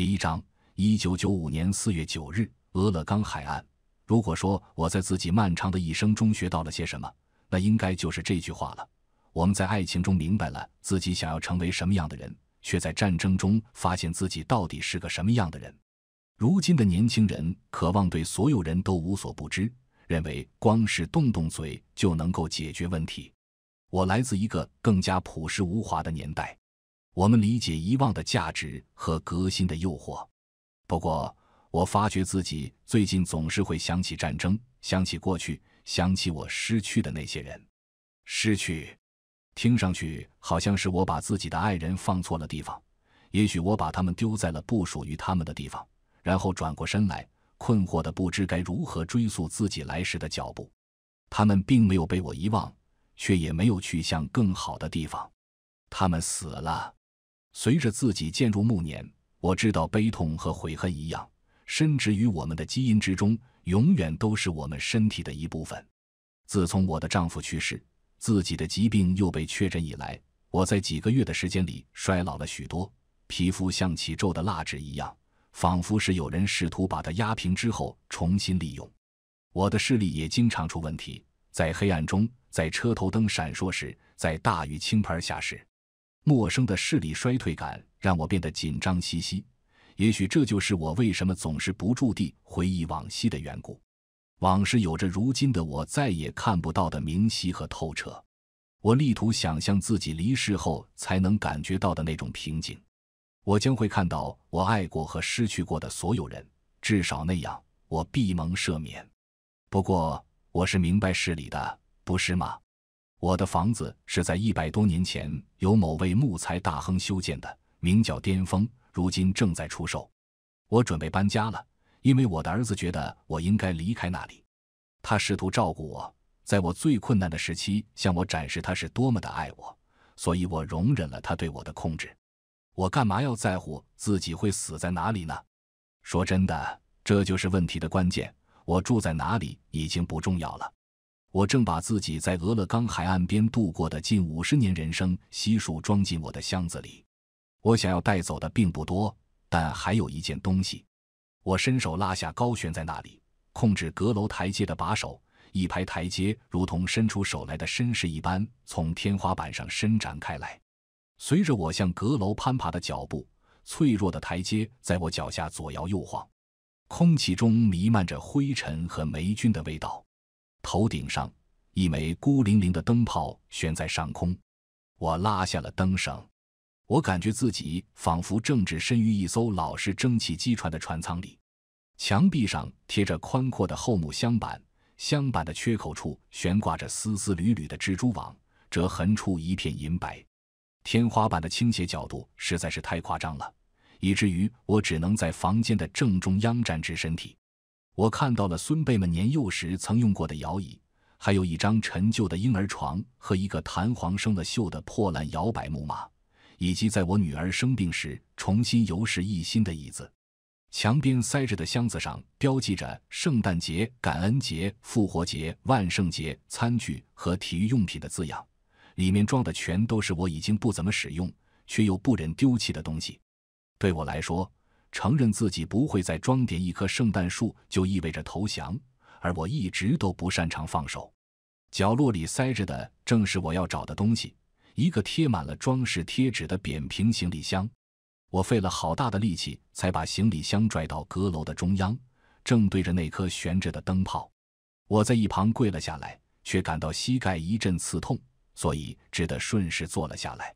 第一章，一九九五年四月九日，俄勒冈海岸。如果说我在自己漫长的一生中学到了些什么，那应该就是这句话了：我们在爱情中明白了自己想要成为什么样的人，却在战争中发现自己到底是个什么样的人。如今的年轻人渴望对所有人都无所不知，认为光是动动嘴就能够解决问题。我来自一个更加朴实无华的年代。我们理解遗忘的价值和革新的诱惑，不过我发觉自己最近总是会想起战争，想起过去，想起我失去的那些人。失去，听上去好像是我把自己的爱人放错了地方。也许我把他们丢在了不属于他们的地方，然后转过身来，困惑的不知该如何追溯自己来时的脚步。他们并没有被我遗忘，却也没有去向更好的地方。他们死了。随着自己渐入暮年，我知道悲痛和悔恨一样，深植于我们的基因之中，永远都是我们身体的一部分。自从我的丈夫去世，自己的疾病又被确诊以来，我在几个月的时间里衰老了许多，皮肤像起皱的蜡纸一样，仿佛是有人试图把它压平之后重新利用。我的视力也经常出问题，在黑暗中，在车头灯闪烁时，在大雨倾盆下时。陌生的视力衰退感让我变得紧张兮兮，也许这就是我为什么总是不住地回忆往昔的缘故。往事有着如今的我再也看不到的明晰和透彻。我力图想象自己离世后才能感觉到的那种平静。我将会看到我爱过和失去过的所有人，至少那样我必蒙赦免。不过我是明白事理的，不是吗？我的房子是在一百多年前由某位木材大亨修建的，名叫巅峰，如今正在出售。我准备搬家了，因为我的儿子觉得我应该离开那里。他试图照顾我，在我最困难的时期，向我展示他是多么的爱我，所以我容忍了他对我的控制。我干嘛要在乎自己会死在哪里呢？说真的，这就是问题的关键。我住在哪里已经不重要了。我正把自己在俄勒冈海岸边度过的近五十年人生悉数装进我的箱子里。我想要带走的并不多，但还有一件东西。我伸手拉下高悬在那里、控制阁楼台阶的把手，一排台阶如同伸出手来的绅士一般，从天花板上伸展开来。随着我向阁楼攀爬的脚步，脆弱的台阶在我脚下左摇右晃，空气中弥漫着灰尘和霉菌的味道。头顶上，一枚孤零零的灯泡悬在上空。我拉下了灯绳，我感觉自己仿佛正置身于一艘老式蒸汽机船的船舱里。墙壁上贴着宽阔的厚木箱板，箱板的缺口处悬挂着丝丝缕缕的蜘蛛网，折痕处一片银白。天花板的倾斜角度实在是太夸张了，以至于我只能在房间的正中央站直身体。我看到了孙辈们年幼时曾用过的摇椅，还有一张陈旧的婴儿床和一个弹簧生了锈的破烂摇摆木马，以及在我女儿生病时重新油拾一新的椅子。墙边塞着的箱子上标记着圣诞节、感恩节、复活节、万圣节、餐具和体育用品的字样，里面装的全都是我已经不怎么使用却又不忍丢弃的东西。对我来说。承认自己不会再装点一棵圣诞树，就意味着投降。而我一直都不擅长放手。角落里塞着的正是我要找的东西——一个贴满了装饰贴纸的扁平行李箱。我费了好大的力气才把行李箱拽到阁楼的中央，正对着那颗悬着的灯泡。我在一旁跪了下来，却感到膝盖一阵刺痛，所以只得顺势坐了下来。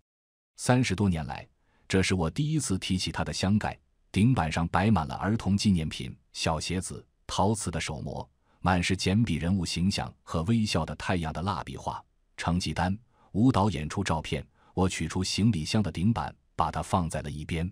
三十多年来，这是我第一次提起它的箱盖。顶板上摆满了儿童纪念品，小鞋子、陶瓷的手模，满是简笔人物形象和微笑的太阳的蜡笔画，成绩单、舞蹈演出照片。我取出行李箱的顶板，把它放在了一边。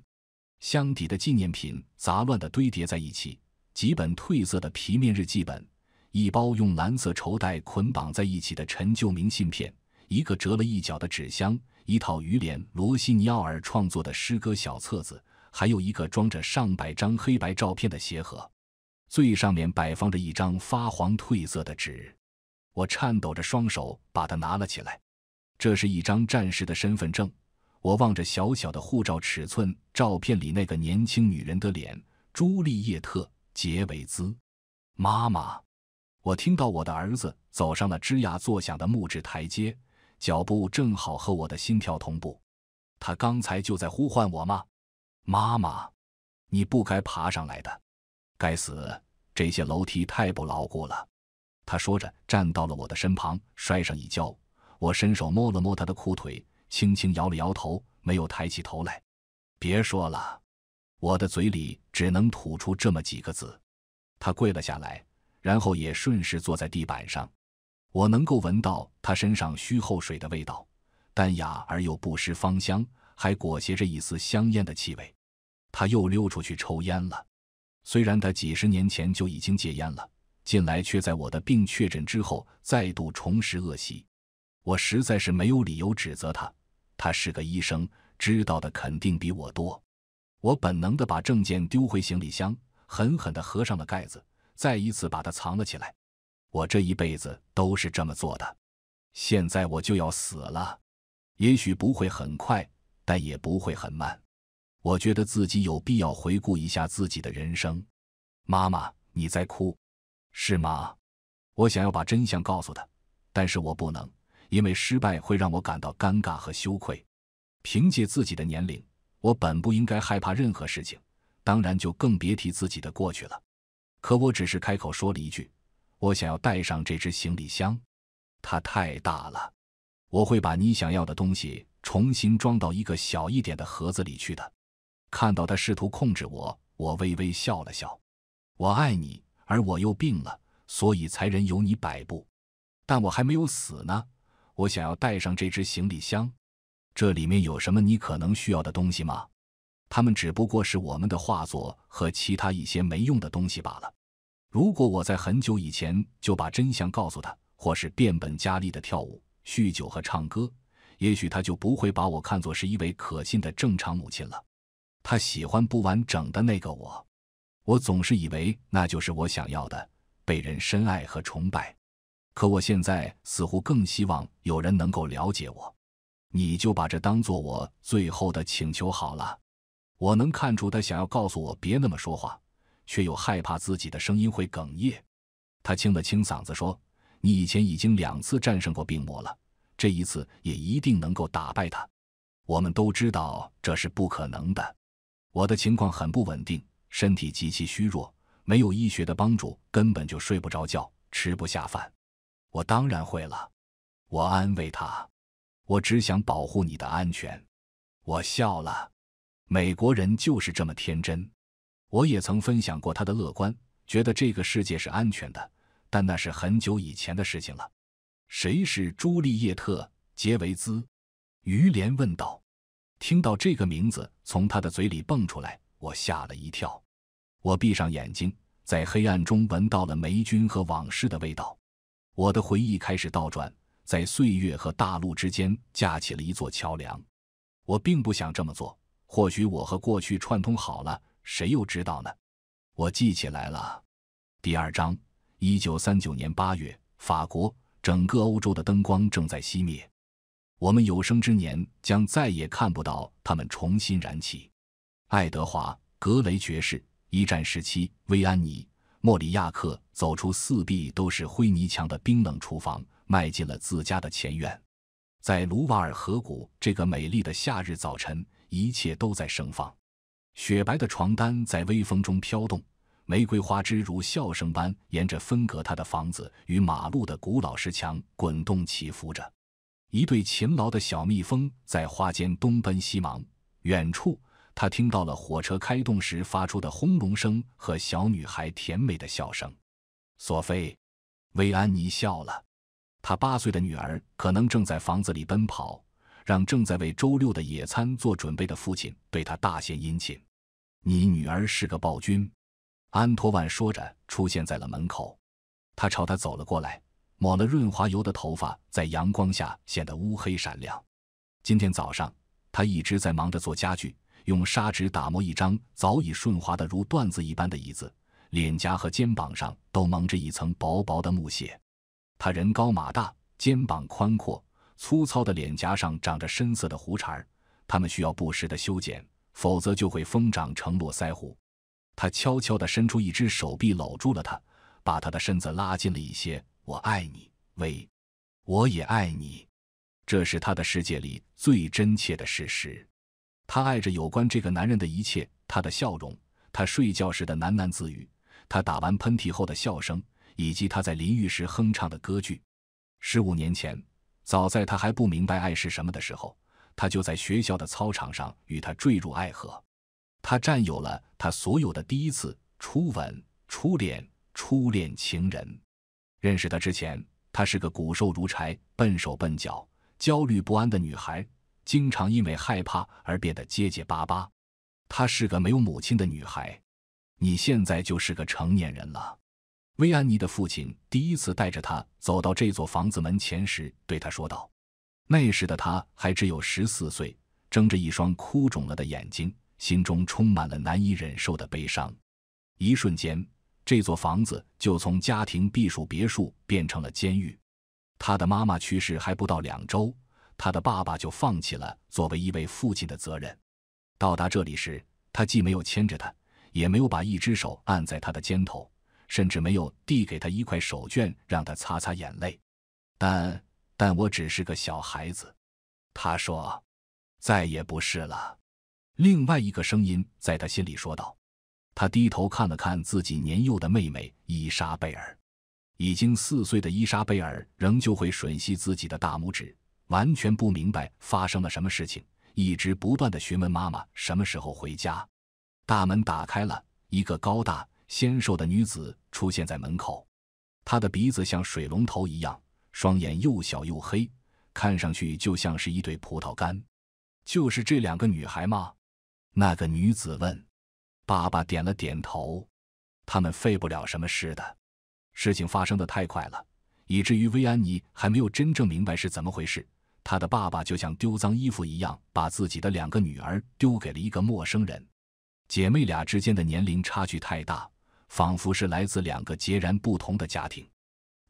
箱底的纪念品杂乱地堆叠在一起，几本褪色的皮面日记本，一包用蓝色绸带捆绑在一起的陈旧明信片，一个折了一角的纸箱，一套于连·罗西尼奥尔创作的诗歌小册子。还有一个装着上百张黑白照片的鞋盒，最上面摆放着一张发黄褪色的纸。我颤抖着双手把它拿了起来。这是一张战士的身份证。我望着小小的护照尺寸，照片里那个年轻女人的脸——朱丽叶特·杰维兹，妈妈。我听到我的儿子走上了吱呀作响的木质台阶，脚步正好和我的心跳同步。他刚才就在呼唤我吗？妈妈，你不该爬上来的。该死，这些楼梯太不牢固了。他说着，站到了我的身旁，摔上一跤。我伸手摸了摸他的裤腿，轻轻摇了摇头，没有抬起头来。别说了，我的嘴里只能吐出这么几个字。他跪了下来，然后也顺势坐在地板上。我能够闻到他身上虚后水的味道，淡雅而又不失芳香。还裹挟着一丝香烟的气味，他又溜出去抽烟了。虽然他几十年前就已经戒烟了，近来却在我的病确诊之后再度重拾恶习。我实在是没有理由指责他。他是个医生，知道的肯定比我多。我本能地把证件丢回行李箱，狠狠地合上了盖子，再一次把它藏了起来。我这一辈子都是这么做的。现在我就要死了，也许不会很快。但也不会很慢。我觉得自己有必要回顾一下自己的人生。妈妈，你在哭，是吗？我想要把真相告诉他，但是我不能，因为失败会让我感到尴尬和羞愧。凭借自己的年龄，我本不应该害怕任何事情，当然就更别提自己的过去了。可我只是开口说了一句：“我想要带上这只行李箱，它太大了。”我会把你想要的东西。重新装到一个小一点的盒子里去的。看到他试图控制我，我微微笑了笑。我爱你，而我又病了，所以才任由你摆布。但我还没有死呢。我想要带上这只行李箱。这里面有什么你可能需要的东西吗？他们只不过是我们的画作和其他一些没用的东西罢了。如果我在很久以前就把真相告诉他，或是变本加厉的跳舞、酗酒和唱歌。也许他就不会把我看作是一位可信的正常母亲了。他喜欢不完整的那个我。我总是以为那就是我想要的，被人深爱和崇拜。可我现在似乎更希望有人能够了解我。你就把这当作我最后的请求好了。我能看出他想要告诉我别那么说话，却又害怕自己的声音会哽咽。他清了清嗓子说：“你以前已经两次战胜过病魔了。”这一次也一定能够打败他。我们都知道这是不可能的。我的情况很不稳定，身体极其虚弱，没有医学的帮助根本就睡不着觉，吃不下饭。我当然会了。我安慰他，我只想保护你的安全。我笑了。美国人就是这么天真。我也曾分享过他的乐观，觉得这个世界是安全的，但那是很久以前的事情了。谁是朱丽叶特·杰维兹？于连问道。听到这个名字从他的嘴里蹦出来，我吓了一跳。我闭上眼睛，在黑暗中闻到了霉菌和往事的味道。我的回忆开始倒转，在岁月和大陆之间架起了一座桥梁。我并不想这么做，或许我和过去串通好了，谁又知道呢？我记起来了。第二章，一九三九年八月，法国。整个欧洲的灯光正在熄灭，我们有生之年将再也看不到它们重新燃起。爱德华·格雷爵士，一战时期，威安尼·莫里亚克走出四壁都是灰泥墙的冰冷厨房，迈进了自家的前院。在卢瓦尔河谷这个美丽的夏日早晨，一切都在盛放，雪白的床单在微风中飘动。玫瑰花枝如笑声般沿着分隔他的房子与马路的古老石墙滚动起伏着，一对勤劳的小蜜蜂在花间东奔西忙。远处，他听到了火车开动时发出的轰隆声和小女孩甜美的笑声。索菲，薇安妮笑了，她八岁的女儿可能正在房子里奔跑，让正在为周六的野餐做准备的父亲对她大献殷勤。你女儿是个暴君。安托万说着，出现在了门口。他朝他走了过来，抹了润滑油的头发在阳光下显得乌黑闪亮。今天早上，他一直在忙着做家具，用砂纸打磨一张早已顺滑的如缎子一般的椅子，脸颊和肩膀上都蒙着一层薄薄的木屑。他人高马大，肩膀宽阔，粗糙的脸颊上长着深色的胡茬，他们需要不时的修剪，否则就会疯长成络腮胡。他悄悄地伸出一只手臂，搂住了他，把他的身子拉近了一些。我爱你，喂，我也爱你。这是他的世界里最真切的事实。他爱着有关这个男人的一切：他的笑容，他睡觉时的喃喃自语，他打完喷嚏后的笑声，以及他在淋浴时哼唱的歌剧。十五年前，早在他还不明白爱是什么的时候，他就在学校的操场上与他坠入爱河。他占有了他所有的第一次、初吻、初恋、初恋情人。认识他之前，她是个骨瘦如柴、笨手笨脚、焦虑不安的女孩，经常因为害怕而变得结结巴巴。她是个没有母亲的女孩。你现在就是个成年人了，薇安妮的父亲第一次带着她走到这座房子门前时，对她说道：“那时的她还只有十四岁，睁着一双哭肿了的眼睛。”心中充满了难以忍受的悲伤，一瞬间，这座房子就从家庭避暑别墅变成了监狱。他的妈妈去世还不到两周，他的爸爸就放弃了作为一位父亲的责任。到达这里时，他既没有牵着他，也没有把一只手按在他的肩头，甚至没有递给他一块手绢让他擦擦眼泪。但，但我只是个小孩子，他说，再也不是了。另外一个声音在他心里说道：“他低头看了看自己年幼的妹妹伊莎贝尔，已经四岁的伊莎贝尔仍旧会吮吸自己的大拇指，完全不明白发生了什么事情，一直不断的询问妈妈什么时候回家。”大门打开了，一个高大纤瘦的女子出现在门口，她的鼻子像水龙头一样，双眼又小又黑，看上去就像是一对葡萄干。就是这两个女孩吗？那个女子问：“爸爸点了点头。他们费不了什么事的。事情发生的太快了，以至于薇安妮还没有真正明白是怎么回事。她的爸爸就像丢脏衣服一样，把自己的两个女儿丢给了一个陌生人。姐妹俩之间的年龄差距太大，仿佛是来自两个截然不同的家庭。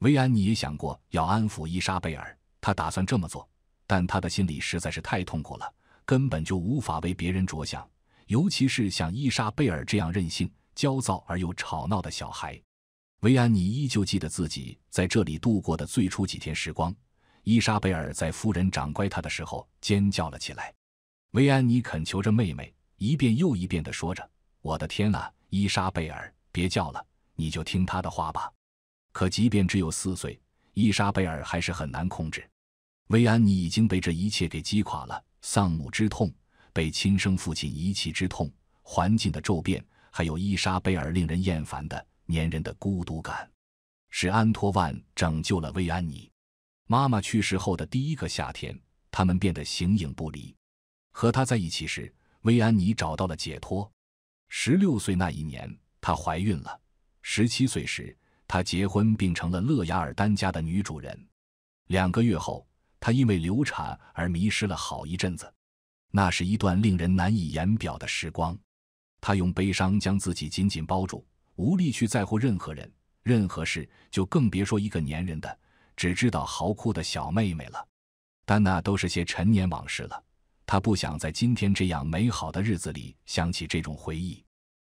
薇安妮也想过要安抚伊莎贝尔，她打算这么做，但她的心里实在是太痛苦了，根本就无法为别人着想。”尤其是像伊莎贝尔这样任性、焦躁而又吵闹的小孩，维安妮依旧记得自己在这里度过的最初几天时光。伊莎贝尔在夫人掌掴她的时候尖叫了起来，维安妮恳求着妹妹，一遍又一遍地说着：“我的天哪，伊莎贝尔，别叫了，你就听她的话吧。”可即便只有四岁，伊莎贝尔还是很难控制。维安妮已经被这一切给击垮了，丧母之痛。被亲生父亲遗弃之痛、环境的骤变，还有伊莎贝尔令人厌烦的、粘人的孤独感，使安托万拯救了薇安妮。妈妈去世后的第一个夏天，他们变得形影不离。和他在一起时，薇安妮找到了解脱。十六岁那一年，她怀孕了；十七岁时，她结婚并成了勒雅尔丹家的女主人。两个月后，她因为流产而迷失了好一阵子。那是一段令人难以言表的时光，她用悲伤将自己紧紧包住，无力去在乎任何人、任何事，就更别说一个粘人的、只知道嚎哭的小妹妹了。但那都是些陈年往事了，她不想在今天这样美好的日子里想起这种回忆。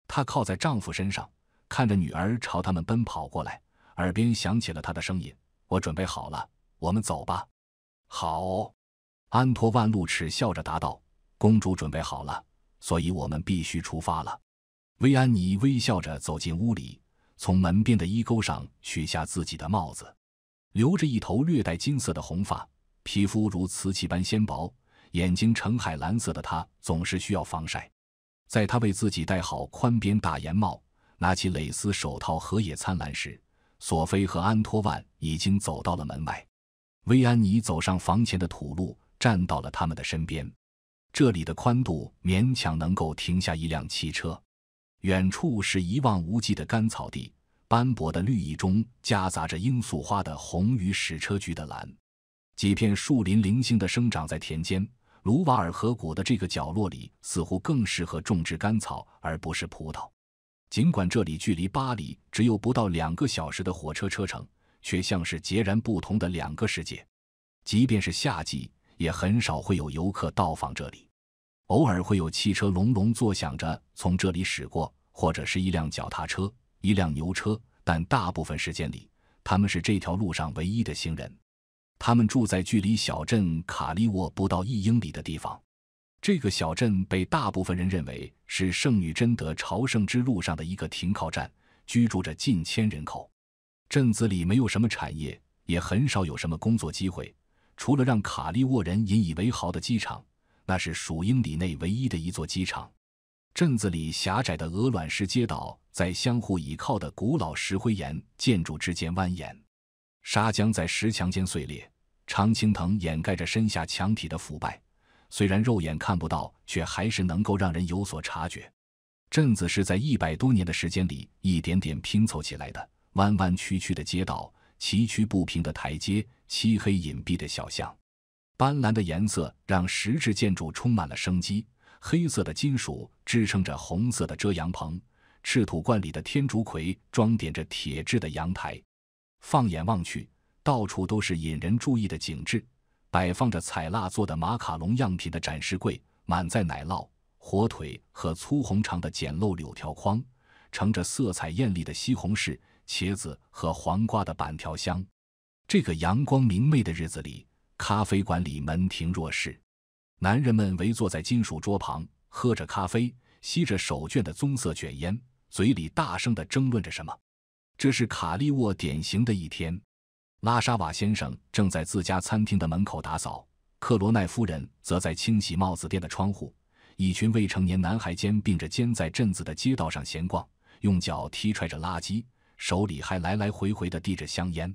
她靠在丈夫身上，看着女儿朝他们奔跑过来，耳边响起了她的声音：“我准备好了，我们走吧。”“好。”安托万·路耻笑着答道。公主准备好了，所以我们必须出发了。薇安妮微笑着走进屋里，从门边的衣钩上取下自己的帽子。留着一头略带金色的红发，皮肤如瓷器般纤薄，眼睛呈海蓝色的她总是需要防晒。在她为自己戴好宽边大檐帽，拿起蕾丝手套和野餐篮时，索菲和安托万已经走到了门外。薇安妮走上房前的土路，站到了他们的身边。这里的宽度勉强能够停下一辆汽车，远处是一望无际的干草地，斑驳的绿意中夹杂着罂粟花的红与矢车菊的蓝，几片树林零星的生长在田间。卢瓦尔河谷的这个角落里似乎更适合种植甘草而不是葡萄，尽管这里距离巴黎只有不到两个小时的火车车程，却像是截然不同的两个世界。即便是夏季，也很少会有游客到访这里。偶尔会有汽车隆隆作响着从这里驶过，或者是一辆脚踏车、一辆牛车，但大部分时间里，他们是这条路上唯一的行人。他们住在距离小镇卡利沃不到一英里的地方。这个小镇被大部分人认为是圣女贞德朝圣之路上的一个停靠站，居住着近千人口。镇子里没有什么产业，也很少有什么工作机会，除了让卡利沃人引以为豪的机场。那是数英里内唯一的一座机场。镇子里狭窄的鹅卵石街道在相互倚靠的古老石灰岩建筑之间蜿蜒，砂浆在石墙间碎裂，常青藤掩盖着身下墙体的腐败。虽然肉眼看不到，却还是能够让人有所察觉。镇子是在一百多年的时间里一点点拼凑起来的，弯弯曲曲的街道，崎岖不平的台阶，漆黑隐蔽的小巷。斑斓的颜色让石质建筑充满了生机，黑色的金属支撑着红色的遮阳棚，赤土罐里的天竺葵装点着铁质的阳台。放眼望去，到处都是引人注意的景致：摆放着彩蜡做的马卡龙样品的展示柜，满载奶酪、火腿和粗红肠的简陋柳条筐，盛着色彩艳丽的西红柿、茄子和黄瓜的板条箱。这个阳光明媚的日子里。咖啡馆里门庭若市，男人们围坐在金属桌旁，喝着咖啡，吸着手卷的棕色卷烟，嘴里大声的争论着什么。这是卡利沃典型的一天。拉沙瓦先生正在自家餐厅的门口打扫，克罗奈夫人则在清洗帽子店的窗户。一群未成年男孩肩并着肩在镇子的街道上闲逛，用脚踢踹着垃圾，手里还来来回回的递着香烟。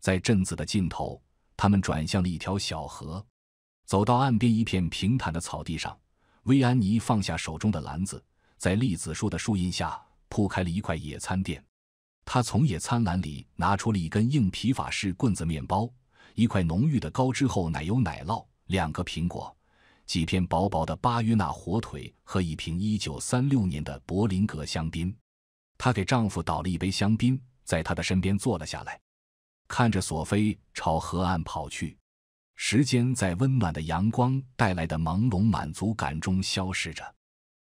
在镇子的尽头。他们转向了一条小河，走到岸边一片平坦的草地上。薇安妮放下手中的篮子，在栗子树的树荫下铺开了一块野餐垫。她从野餐篮里拿出了一根硬皮法式棍子面包，一块浓郁的高脂厚奶油奶酪，两个苹果，几片薄薄的巴约纳火腿和一瓶一九三六年的柏林格香槟。她给丈夫倒了一杯香槟，在他的身边坐了下来。看着索菲朝河岸跑去，时间在温暖的阳光带来的朦胧满足感中消逝着。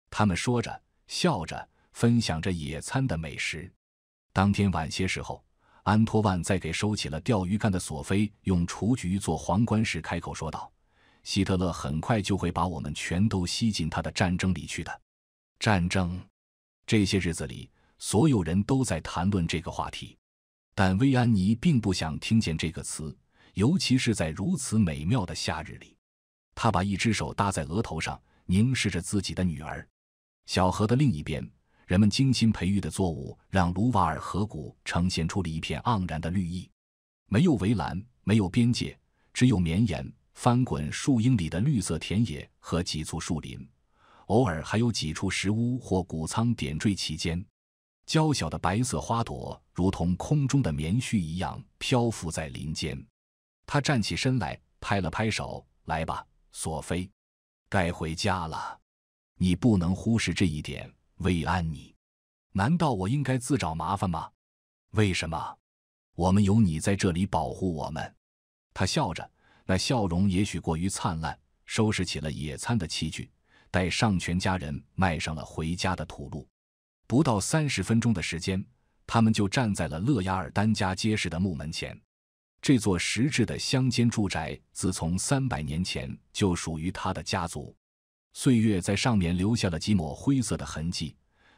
他们说着，笑着，分享着野餐的美食。当天晚些时候，安托万在给收起了钓鱼竿的索菲用雏菊做皇冠时开口说道：“希特勒很快就会把我们全都吸进他的战争里去的。战争，这些日子里，所有人都在谈论这个话题。”但薇安妮并不想听见这个词，尤其是在如此美妙的夏日里。她把一只手搭在额头上，凝视着自己的女儿。小河的另一边，人们精心培育的作物让卢瓦尔河谷呈现出了一片盎然的绿意。没有围栏，没有边界，只有绵延翻滚数英里的绿色田野和几簇树林，偶尔还有几处石屋或谷仓点缀其间。娇小的白色花朵，如同空中的棉絮一样漂浮在林间。他站起身来，拍了拍手：“来吧，索菲，该回家了。你不能忽视这一点，薇安妮。难道我应该自找麻烦吗？为什么？我们有你在这里保护我们。”他笑着，那笑容也许过于灿烂。收拾起了野餐的器具，带上全家人，迈上了回家的土路。不到三十分钟的时间，他们就站在了勒雅尔丹家结实的木门前。这座石质的乡间住宅，自从三百年前就属于他的家族。岁月在上面留下了几抹灰色的痕迹。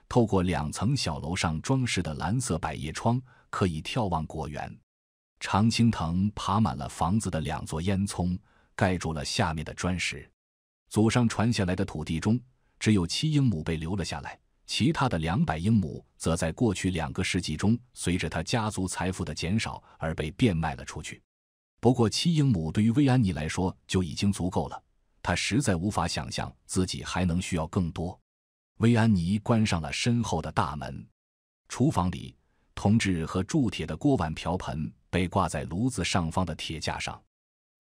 透过两层小楼上装饰的蓝色百叶窗，可以眺望果园。常青藤爬满了房子的两座烟囱，盖住了下面的砖石。祖上传下来的土地中，只有七英亩被留了下来。其他的两百英亩则在过去两个世纪中，随着他家族财富的减少而被变卖了出去。不过七英亩对于薇安妮来说就已经足够了，她实在无法想象自己还能需要更多。薇安妮关上了身后的大门。厨房里，铜制和铸铁的锅碗瓢盆被挂在炉子上方的铁架上，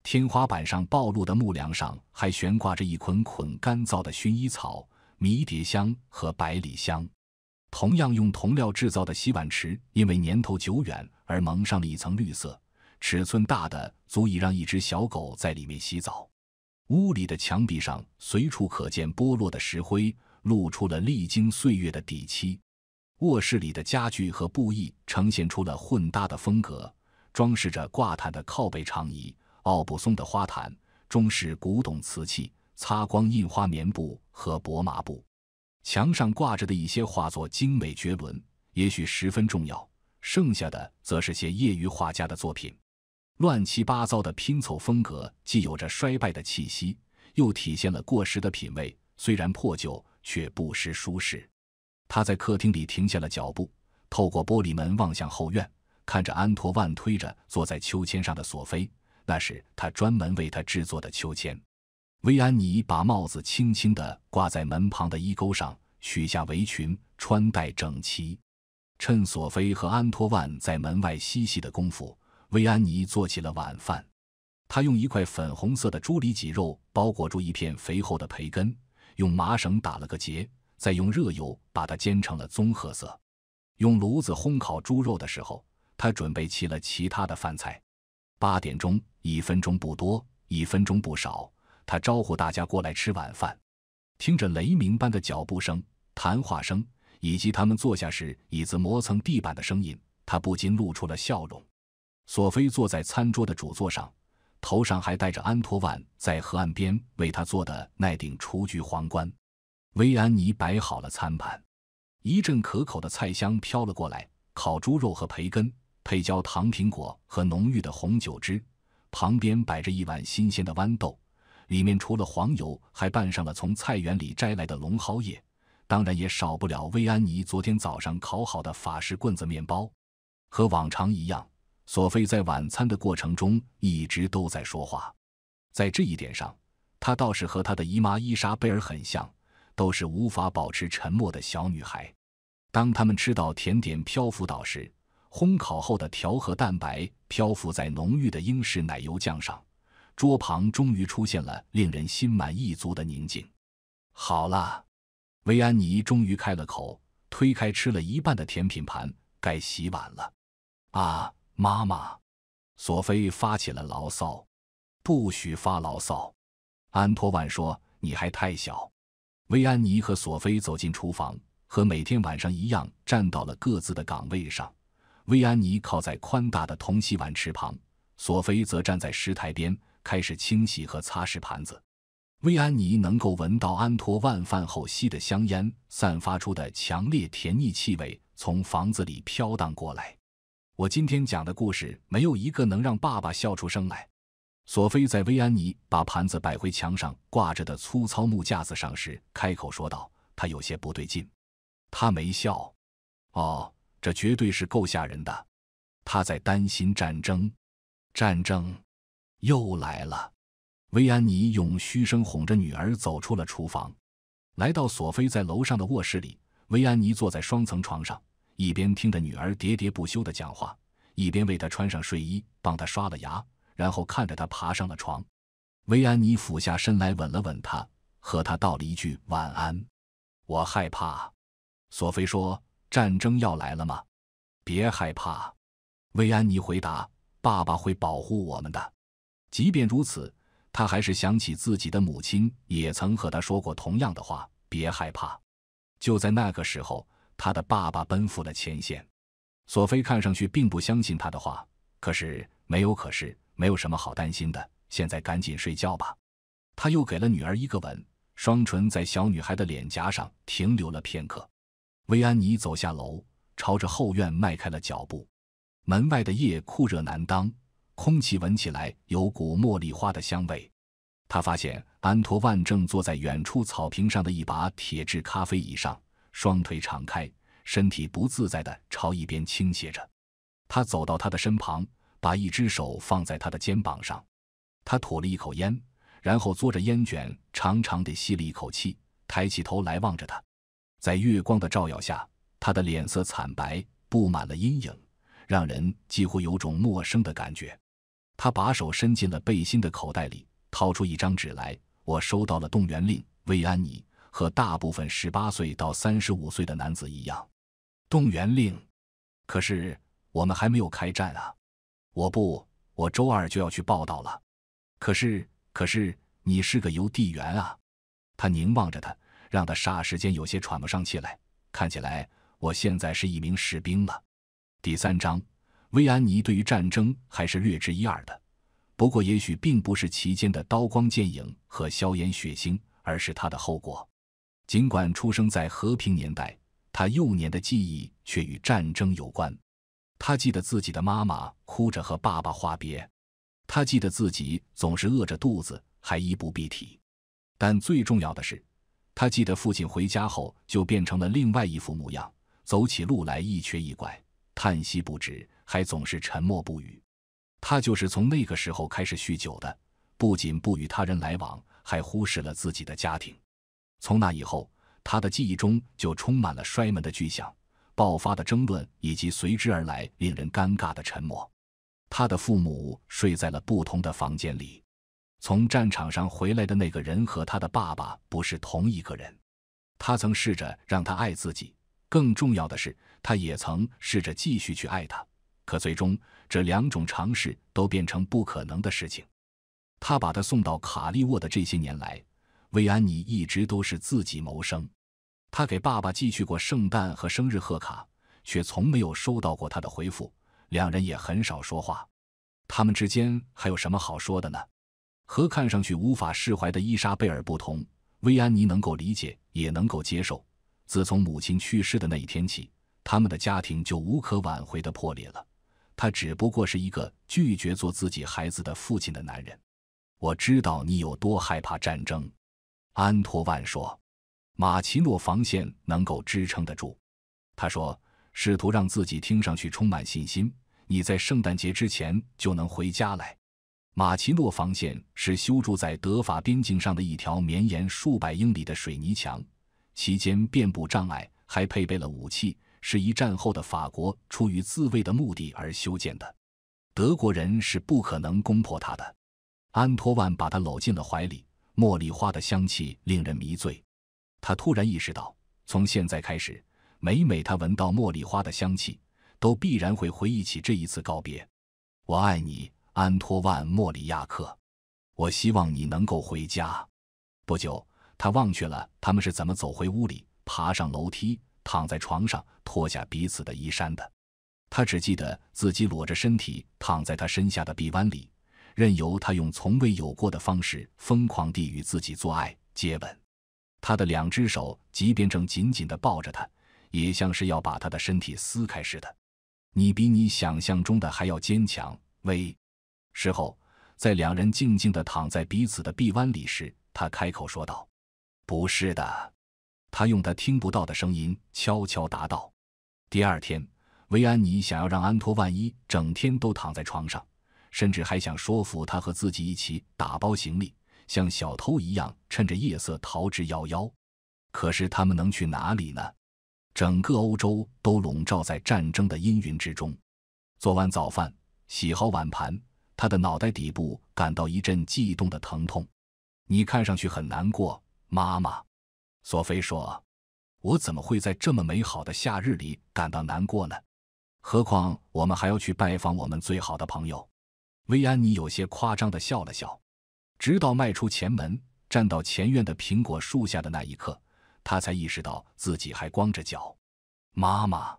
天花板上暴露的木梁上还悬挂着一捆捆干燥的薰衣草。迷迭香和百里香，同样用铜料制造的洗碗池，因为年头久远而蒙上了一层绿色。尺寸大的足以让一只小狗在里面洗澡。屋里的墙壁上随处可见剥落的石灰，露出了历经岁月的底漆。卧室里的家具和布艺呈现出了混搭的风格，装饰着挂毯的靠背长椅、奥布松的花毯、中式古董瓷器。擦光印花棉布和薄麻布，墙上挂着的一些画作精美绝伦，也许十分重要。剩下的则是些业余画家的作品，乱七八糟的拼凑风格，既有着衰败的气息，又体现了过时的品味。虽然破旧，却不失舒适。他在客厅里停下了脚步，透过玻璃门望向后院，看着安托万推着坐在秋千上的索菲，那是他专门为他制作的秋千。薇安妮把帽子轻轻地挂在门旁的衣钩上，取下围裙，穿戴整齐。趁索菲和安托万在门外嬉戏的功夫，薇安妮做起了晚饭。她用一块粉红色的猪里脊肉包裹住一片肥厚的培根，用麻绳打了个结，再用热油把它煎成了棕褐色。用炉子烘烤猪肉的时候，她准备起了其他的饭菜。八点钟，一分钟不多，一分钟不少。他招呼大家过来吃晚饭，听着雷鸣般的脚步声、谈话声，以及他们坐下时椅子磨蹭地板的声音，他不禁露出了笑容。索菲坐在餐桌的主座上，头上还戴着安托万在河岸边为他做的那顶雏菊皇冠。薇安妮摆好了餐盘，一阵可口的菜香飘了过来：烤猪肉和培根配焦糖苹果和浓郁的红酒汁，旁边摆着一碗新鲜的豌豆。里面除了黄油，还拌上了从菜园里摘来的龙蒿叶，当然也少不了薇安妮昨天早上烤好的法式棍子面包。和往常一样，索菲在晚餐的过程中一直都在说话，在这一点上，她倒是和她的姨妈伊莎贝尔很像，都是无法保持沉默的小女孩。当他们吃到甜点漂浮岛时，烘烤后的调和蛋白漂浮在浓郁的英式奶油酱上。桌旁终于出现了令人心满意足的宁静。好了，薇安妮终于开了口，推开吃了一半的甜品盘，该洗碗了。啊，妈妈！索菲发起了牢骚。不许发牢骚，安托万说。你还太小。薇安妮和索菲走进厨房，和每天晚上一样，站到了各自的岗位上。薇安妮靠在宽大的铜洗碗池旁，索菲则站在石台边。开始清洗和擦拭盘子，薇安妮能够闻到安托万饭后吸的香烟散发出的强烈甜腻气味从房子里飘荡过来。我今天讲的故事没有一个能让爸爸笑出声来。索菲在薇安妮把盘子摆回墙上挂着的粗糙木架子上时开口说道：“他有些不对劲，他没笑。哦，这绝对是够吓人的。他在担心战争，战争。”又来了，薇安妮用嘘声哄着女儿走出了厨房，来到索菲在楼上的卧室里。薇安妮坐在双层床上，一边听着女儿喋喋不休的讲话，一边为她穿上睡衣，帮她刷了牙，然后看着她爬上了床。薇安妮俯下身来吻了吻她，和她道了一句晚安。我害怕，索菲说：“战争要来了吗？”别害怕，薇安妮回答：“爸爸会保护我们的。”即便如此，他还是想起自己的母亲也曾和他说过同样的话：“别害怕。”就在那个时候，他的爸爸奔赴了前线。索菲看上去并不相信他的话，可是没有，可是没有什么好担心的。现在赶紧睡觉吧。他又给了女儿一个吻，双唇在小女孩的脸颊上停留了片刻。薇安妮走下楼，朝着后院迈开了脚步。门外的夜酷热难当。空气闻起来有股茉莉花的香味，他发现安托万正坐在远处草坪上的一把铁制咖啡椅上，双腿敞开，身体不自在地朝一边倾斜着。他走到他的身旁，把一只手放在他的肩膀上。他吐了一口烟，然后嘬着烟卷，长长地吸了一口气，抬起头来望着他。在月光的照耀下，他的脸色惨白，布满了阴影，让人几乎有种陌生的感觉。他把手伸进了背心的口袋里，掏出一张纸来。我收到了动员令，薇安妮，和大部分十八岁到三十五岁的男子一样，动员令。可是我们还没有开战啊！我不，我周二就要去报道了。可是，可是你是个邮递员啊！他凝望着他，让他霎时间有些喘不上气来。看起来我现在是一名士兵了。第三章。薇安妮对于战争还是略知一二的，不过也许并不是其间的刀光剑影和硝烟血腥，而是它的后果。尽管出生在和平年代，他幼年的记忆却与战争有关。他记得自己的妈妈哭着和爸爸话别，他记得自己总是饿着肚子还衣不蔽体，但最重要的是，他记得父亲回家后就变成了另外一副模样，走起路来一瘸一拐。叹息不止，还总是沉默不语。他就是从那个时候开始酗酒的。不仅不与他人来往，还忽视了自己的家庭。从那以后，他的记忆中就充满了摔门的巨响、爆发的争论，以及随之而来令人尴尬的沉默。他的父母睡在了不同的房间里。从战场上回来的那个人和他的爸爸不是同一个人。他曾试着让他爱自己。更重要的是。他也曾试着继续去爱她，可最终这两种尝试都变成不可能的事情。他把她送到卡利沃的这些年来，维安妮一直都是自己谋生。他给爸爸寄去过圣诞和生日贺卡，却从没有收到过他的回复。两人也很少说话，他们之间还有什么好说的呢？和看上去无法释怀的伊莎贝尔不同，维安妮能够理解，也能够接受。自从母亲去世的那一天起。他们的家庭就无可挽回地破裂了。他只不过是一个拒绝做自己孩子的父亲的男人。我知道你有多害怕战争，安托万说。马奇诺防线能够支撑得住。他说，试图让自己听上去充满信心。你在圣诞节之前就能回家来。马奇诺防线是修筑在德法边境上的一条绵延数百英里的水泥墙，其间遍布障碍，还配备了武器。是一战后的法国出于自卫的目的而修建的，德国人是不可能攻破它的。安托万把他搂进了怀里，茉莉花的香气令人迷醉。他突然意识到，从现在开始，每每他闻到茉莉花的香气，都必然会回忆起这一次告别。我爱你，安托万·莫里亚克。我希望你能够回家。不久，他忘却了他们是怎么走回屋里，爬上楼梯。躺在床上脱下彼此的衣衫的，他只记得自己裸着身体躺在他身下的臂弯里，任由他用从未有过的方式疯狂地与自己做爱、接吻。他的两只手即便正紧紧地抱着他，也像是要把他的身体撕开似的。你比你想象中的还要坚强，喂。事后，在两人静静地躺在彼此的臂弯里时，他开口说道：“不是的。”他用他听不到的声音悄悄答道：“第二天，维安妮想要让安托万一整天都躺在床上，甚至还想说服他和自己一起打包行李，像小偷一样趁着夜色逃之夭夭。可是他们能去哪里呢？整个欧洲都笼罩在战争的阴云之中。”做完早饭，洗好碗盘，他的脑袋底部感到一阵悸动的疼痛。“你看上去很难过，妈妈。”索菲说：“我怎么会在这么美好的夏日里感到难过呢？何况我们还要去拜访我们最好的朋友。”薇安妮有些夸张的笑了笑，直到迈出前门，站到前院的苹果树下的那一刻，她才意识到自己还光着脚。“妈妈！”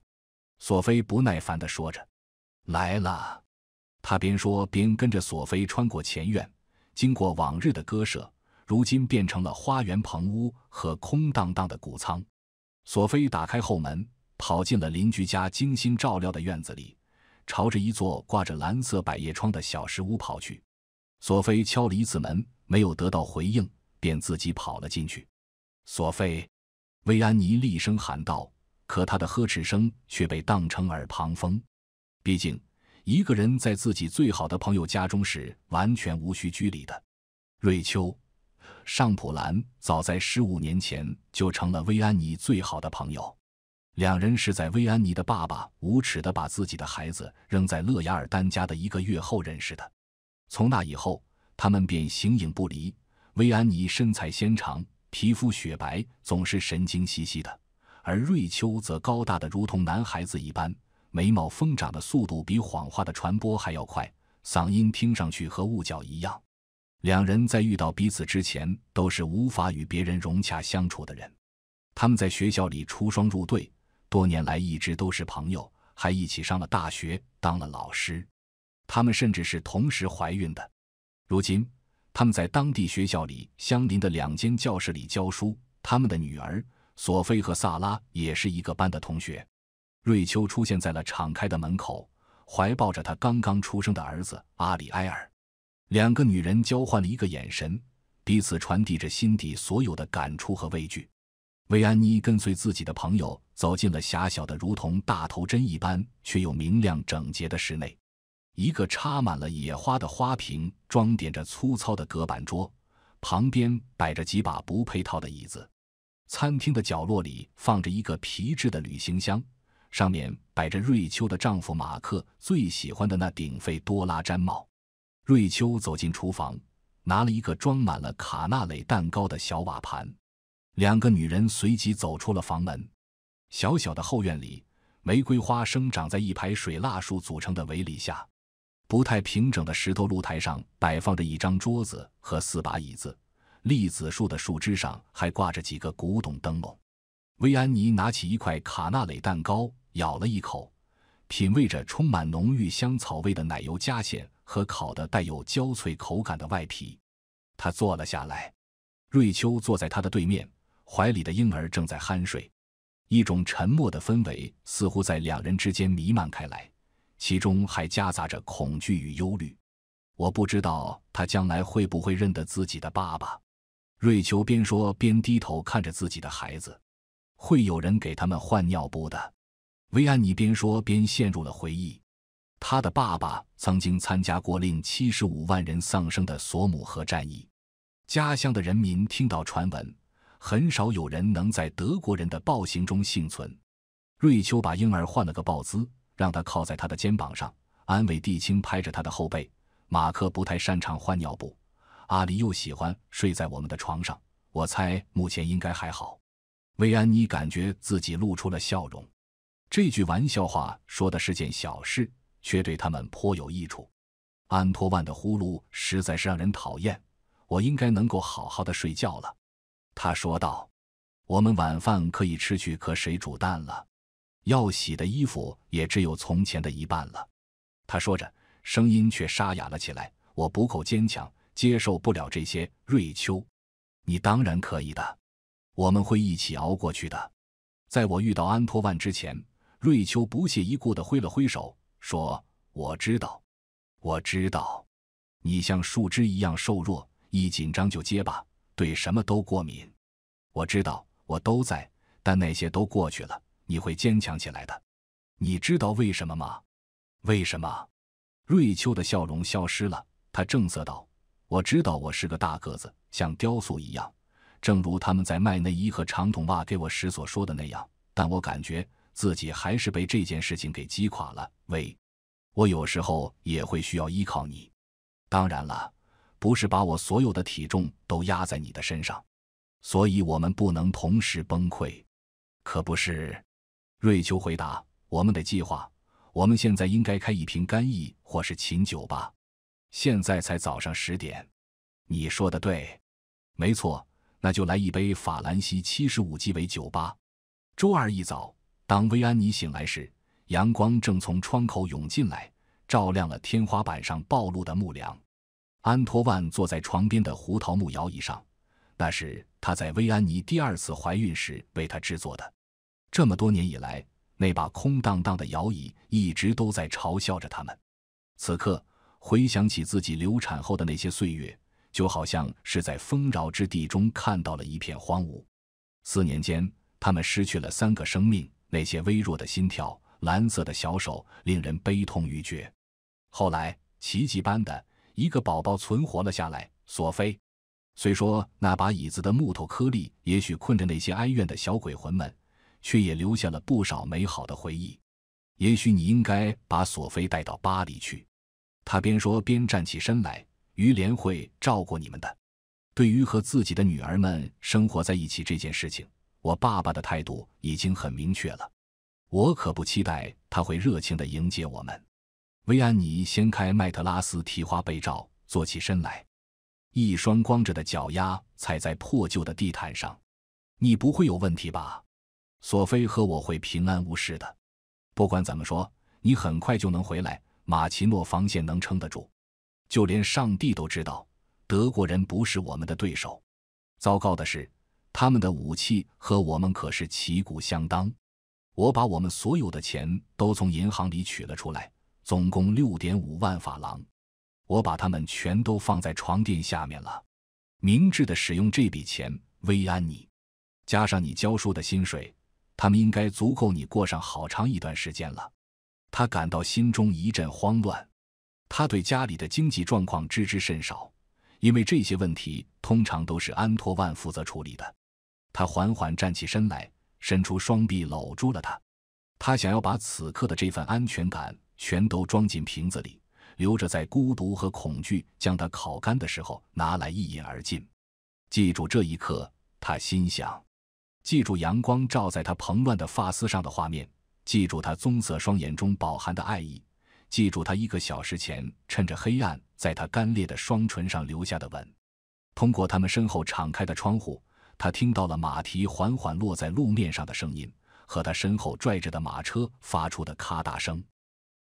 索菲不耐烦的说着。“来了。”他边说边跟着索菲穿过前院，经过往日的割舍。如今变成了花园棚屋和空荡荡的谷仓。索菲打开后门，跑进了邻居家精心照料的院子里，朝着一座挂着蓝色百叶窗的小石屋跑去。索菲敲了一次门，没有得到回应，便自己跑了进去。索菲，薇安妮厉声喊道，可她的呵斥声却被当成耳旁风。毕竟，一个人在自己最好的朋友家中是完全无需拘礼的。瑞秋。尚普兰早在十五年前就成了薇安妮最好的朋友，两人是在薇安妮的爸爸无耻地把自己的孩子扔在勒雅尔丹家的一个月后认识的。从那以后，他们便形影不离。薇安妮身材纤长，皮肤雪白，总是神经兮兮的；而瑞秋则高大的如同男孩子一般，眉毛疯长的速度比谎话的传播还要快，嗓音听上去和雾角一样。两人在遇到彼此之前，都是无法与别人融洽相处的人。他们在学校里出双入对，多年来一直都是朋友，还一起上了大学，当了老师。他们甚至是同时怀孕的。如今，他们在当地学校里相邻的两间教室里教书。他们的女儿索菲和萨拉也是一个班的同学。瑞秋出现在了敞开的门口，怀抱着她刚刚出生的儿子阿里埃尔。两个女人交换了一个眼神，彼此传递着心底所有的感触和畏惧。维安妮跟随自己的朋友走进了狭小的、如同大头针一般却又明亮整洁的室内。一个插满了野花的花瓶装点着粗糙的隔板桌，旁边摆着几把不配套的椅子。餐厅的角落里放着一个皮质的旅行箱，上面摆着瑞秋的丈夫马克最喜欢的那顶费多拉毡帽。瑞秋走进厨房，拿了一个装满了卡纳雷蛋糕的小瓦盘。两个女人随即走出了房门。小小的后院里，玫瑰花生长在一排水蜡树组成的围篱下。不太平整的石头露台上摆放着一张桌子和四把椅子。栗子树的树枝上还挂着几个古董灯笼。薇安妮拿起一块卡纳雷蛋糕，咬了一口，品味着充满浓郁香草味的奶油夹馅。和烤的带有焦脆口感的外皮，他坐了下来，瑞秋坐在他的对面，怀里的婴儿正在酣睡，一种沉默的氛围似乎在两人之间弥漫开来，其中还夹杂着恐惧与忧虑。我不知道他将来会不会认得自己的爸爸。瑞秋边说边低头看着自己的孩子，会有人给他们换尿布的。薇安妮边说边陷入了回忆。他的爸爸曾经参加过令七十五万人丧生的索姆河战役，家乡的人民听到传闻，很少有人能在德国人的暴行中幸存。瑞秋把婴儿换了个抱姿，让他靠在他的肩膀上，安慰地轻拍着他的后背。马克不太擅长换尿布，阿里又喜欢睡在我们的床上，我猜目前应该还好。薇安妮感觉自己露出了笑容，这句玩笑话说的是件小事。却对他们颇有益处。安托万的呼噜实在是让人讨厌。我应该能够好好的睡觉了，他说道。我们晚饭可以吃去可水煮蛋了。要洗的衣服也只有从前的一半了。他说着，声音却沙哑了起来。我不够坚强，接受不了这些。瑞秋，你当然可以的。我们会一起熬过去的。在我遇到安托万之前，瑞秋不屑一顾的挥了挥手。说，我知道，我知道，你像树枝一样瘦弱，一紧张就结巴，对什么都过敏。我知道，我都在，但那些都过去了，你会坚强起来的。你知道为什么吗？为什么？瑞秋的笑容消失了，他正色道：“我知道，我是个大个子，像雕塑一样，正如他们在卖内衣和长筒袜给我时所说的那样。但我感觉……”自己还是被这件事情给击垮了。喂，我有时候也会需要依靠你。当然了，不是把我所有的体重都压在你的身上，所以我们不能同时崩溃。可不是。瑞秋回答：“我们的计划，我们现在应该开一瓶干邑或是琴酒吧。现在才早上十点，你说的对，没错。那就来一杯法兰西七十五鸡尾酒吧。周二一早。”当薇安妮醒来时，阳光正从窗口涌进来，照亮了天花板上暴露的木梁。安托万坐在床边的胡桃木摇椅上，那是他在薇安妮第二次怀孕时为她制作的。这么多年以来，那把空荡荡的摇椅一直都在嘲笑着他们。此刻，回想起自己流产后的那些岁月，就好像是在丰饶之地中看到了一片荒芜。四年间，他们失去了三个生命。那些微弱的心跳，蓝色的小手，令人悲痛欲绝。后来，奇迹般的一个宝宝存活了下来。索菲，虽说那把椅子的木头颗粒也许困着那些哀怨的小鬼魂们，却也留下了不少美好的回忆。也许你应该把索菲带到巴黎去。他边说边站起身来，于连会照顾你们的。对于和自己的女儿们生活在一起这件事情。我爸爸的态度已经很明确了，我可不期待他会热情地迎接我们。薇安妮掀开麦特拉斯提花被罩，坐起身来，一双光着的脚丫踩在破旧的地毯上。你不会有问题吧？索菲和我会平安无事的。不管怎么说，你很快就能回来。马奇诺防线能撑得住，就连上帝都知道，德国人不是我们的对手。糟糕的是。他们的武器和我们可是旗鼓相当。我把我们所有的钱都从银行里取了出来，总共六点五万法郎。我把它们全都放在床垫下面了。明智的使用这笔钱，薇安妮。加上你教书的薪水，他们应该足够你过上好长一段时间了。他感到心中一阵慌乱。他对家里的经济状况知之甚少，因为这些问题通常都是安托万负责处理的。他缓缓站起身来，伸出双臂搂住了他。他想要把此刻的这份安全感全都装进瓶子里，留着在孤独和恐惧将他烤干的时候拿来一饮而尽。记住这一刻，他心想。记住阳光照在他蓬乱的发丝上的画面，记住他棕色双眼中饱含的爱意，记住他一个小时前趁着黑暗在他干裂的双唇上留下的吻。通过他们身后敞开的窗户。他听到了马蹄缓缓落在路面上的声音，和他身后拽着的马车发出的咔嗒声。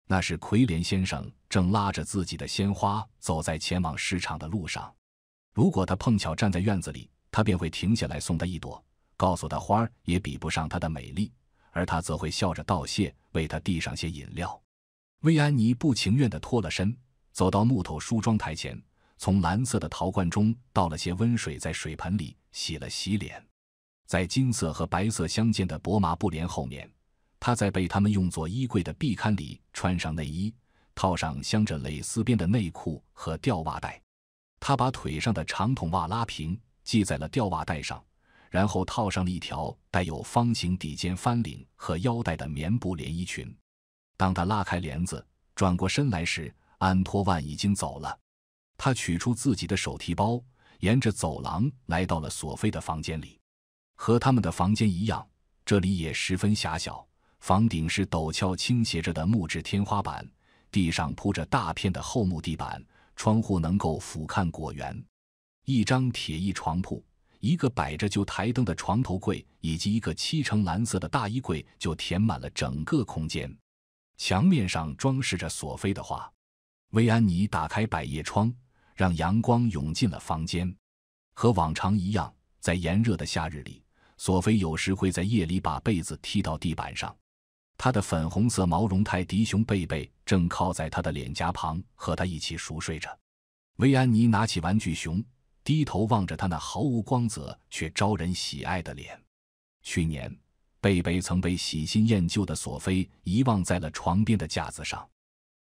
那是奎连先生正拉着自己的鲜花走在前往市场的路上。如果他碰巧站在院子里，他便会停下来送他一朵，告诉他花儿也比不上他的美丽，而他则会笑着道谢，为他递上些饮料。薇安妮不情愿地脱了身，走到木头梳妆台前。从蓝色的陶罐中倒了些温水，在水盆里洗了洗脸。在金色和白色相间的薄麻布帘后面，他在被他们用作衣柜的壁龛里穿上内衣，套上镶着蕾丝边的内裤和吊袜带。他把腿上的长筒袜拉平，系在了吊袜带上，然后套上了一条带有方形底肩翻领和腰带的棉布连衣裙。当他拉开帘子，转过身来时，安托万已经走了。他取出自己的手提包，沿着走廊来到了索菲的房间里。和他们的房间一样，这里也十分狭小。房顶是陡峭倾斜着的木质天花板，地上铺着大片的厚木地板。窗户能够俯瞰果园。一张铁艺床铺、一个摆着旧台灯的床头柜以及一个七成蓝色的大衣柜就填满了整个空间。墙面上装饰着索菲的画。维安妮打开百叶窗。让阳光涌进了房间，和往常一样，在炎热的夏日里，索菲有时会在夜里把被子踢到地板上。她的粉红色毛绒泰迪熊贝贝正靠在她的脸颊旁，和她一起熟睡着。薇安妮拿起玩具熊，低头望着他那毫无光泽却招人喜爱的脸。去年，贝贝曾被喜新厌旧的索菲遗忘在了床边的架子上，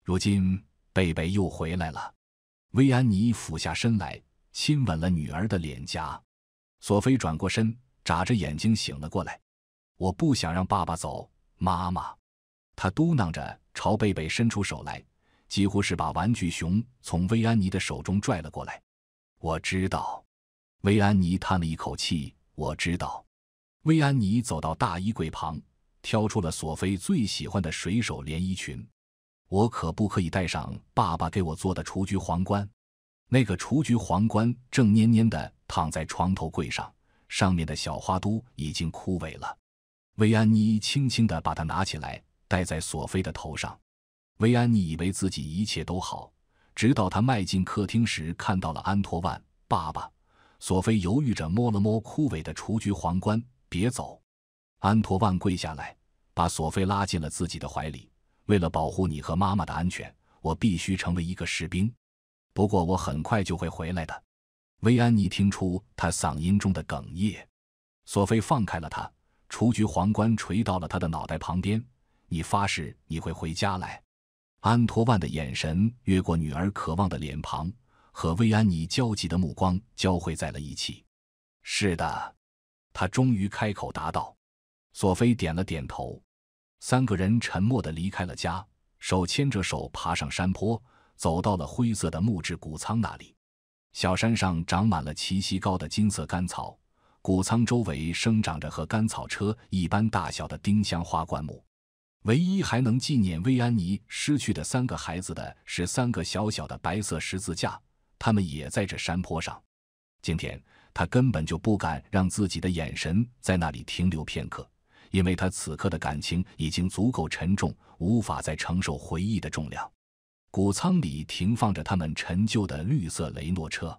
如今贝贝又回来了。薇安妮俯下身来，亲吻了女儿的脸颊。索菲转过身，眨着眼睛醒了过来。“我不想让爸爸走，妈妈。”她嘟囔着，朝贝贝伸出手来，几乎是把玩具熊从薇安妮的手中拽了过来。“我知道。”薇安妮叹了一口气，“我知道。”薇安妮走到大衣柜旁，挑出了索菲最喜欢的水手连衣裙。我可不可以戴上爸爸给我做的雏菊皇冠？那个雏菊皇冠正蔫蔫的躺在床头柜上，上面的小花都已经枯萎了。薇安妮轻轻的把它拿起来，戴在索菲的头上。薇安妮以为自己一切都好，直到她迈进客厅时，看到了安托万爸爸。索菲犹豫着摸了摸枯萎的雏菊皇冠，别走。安托万跪下来，把索菲拉进了自己的怀里。为了保护你和妈妈的安全，我必须成为一个士兵。不过我很快就会回来的。薇安妮听出他嗓音中的哽咽，索菲放开了他，雏菊皇冠垂到了他的脑袋旁边。你发誓你会回家来？安托万的眼神越过女儿渴望的脸庞，和薇安妮焦急的目光交汇在了一起。是的，他终于开口答道。索菲点了点头。三个人沉默地离开了家，手牵着手爬上山坡，走到了灰色的木质谷仓那里。小山上长满了齐膝高的金色干草，谷仓周围生长着和干草车一般大小的丁香花灌木。唯一还能纪念薇安妮失去的三个孩子的是三个小小的白色十字架，他们也在这山坡上。今天，他根本就不敢让自己的眼神在那里停留片刻。因为他此刻的感情已经足够沉重，无法再承受回忆的重量。谷仓里停放着他们陈旧的绿色雷诺车，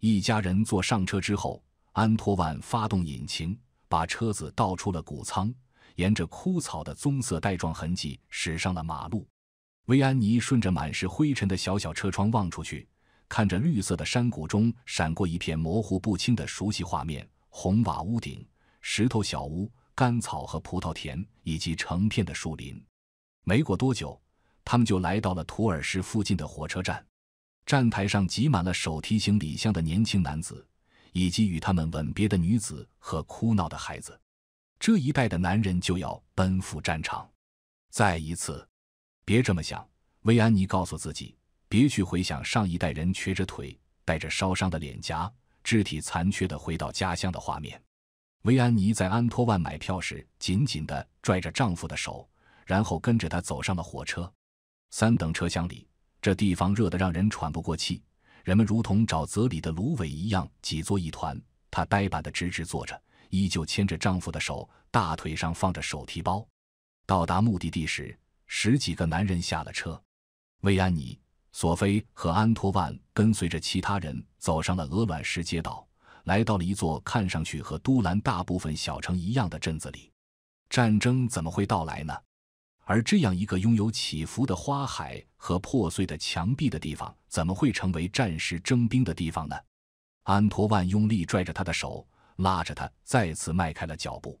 一家人坐上车之后，安托万发动引擎，把车子倒出了谷仓，沿着枯草的棕色带状痕迹驶上了马路。薇安妮顺着满是灰尘的小小车窗望出去，看着绿色的山谷中闪过一片模糊不清的熟悉画面：红瓦屋顶、石头小屋。甘草和葡萄田，以及成片的树林。没过多久，他们就来到了土尔什附近的火车站。站台上挤满了手提行李箱的年轻男子，以及与他们吻别的女子和哭闹的孩子。这一代的男人就要奔赴战场。再一次，别这么想，薇安妮告诉自己，别去回想上一代人瘸着腿、带着烧伤的脸颊、肢体残缺的回到家乡的画面。维安妮在安托万买票时，紧紧的拽着丈夫的手，然后跟着他走上了火车。三等车厢里，这地方热得让人喘不过气，人们如同沼泽里的芦苇一样挤作一团。她呆板的直直坐着，依旧牵着丈夫的手，大腿上放着手提包。到达目的地时，十几个男人下了车。维安妮、索菲和安托万跟随着其他人走上了鹅卵石街道。来到了一座看上去和都兰大部分小城一样的镇子里，战争怎么会到来呢？而这样一个拥有起伏的花海和破碎的墙壁的地方，怎么会成为战时征兵的地方呢？安托万用力拽着他的手，拉着他再次迈开了脚步。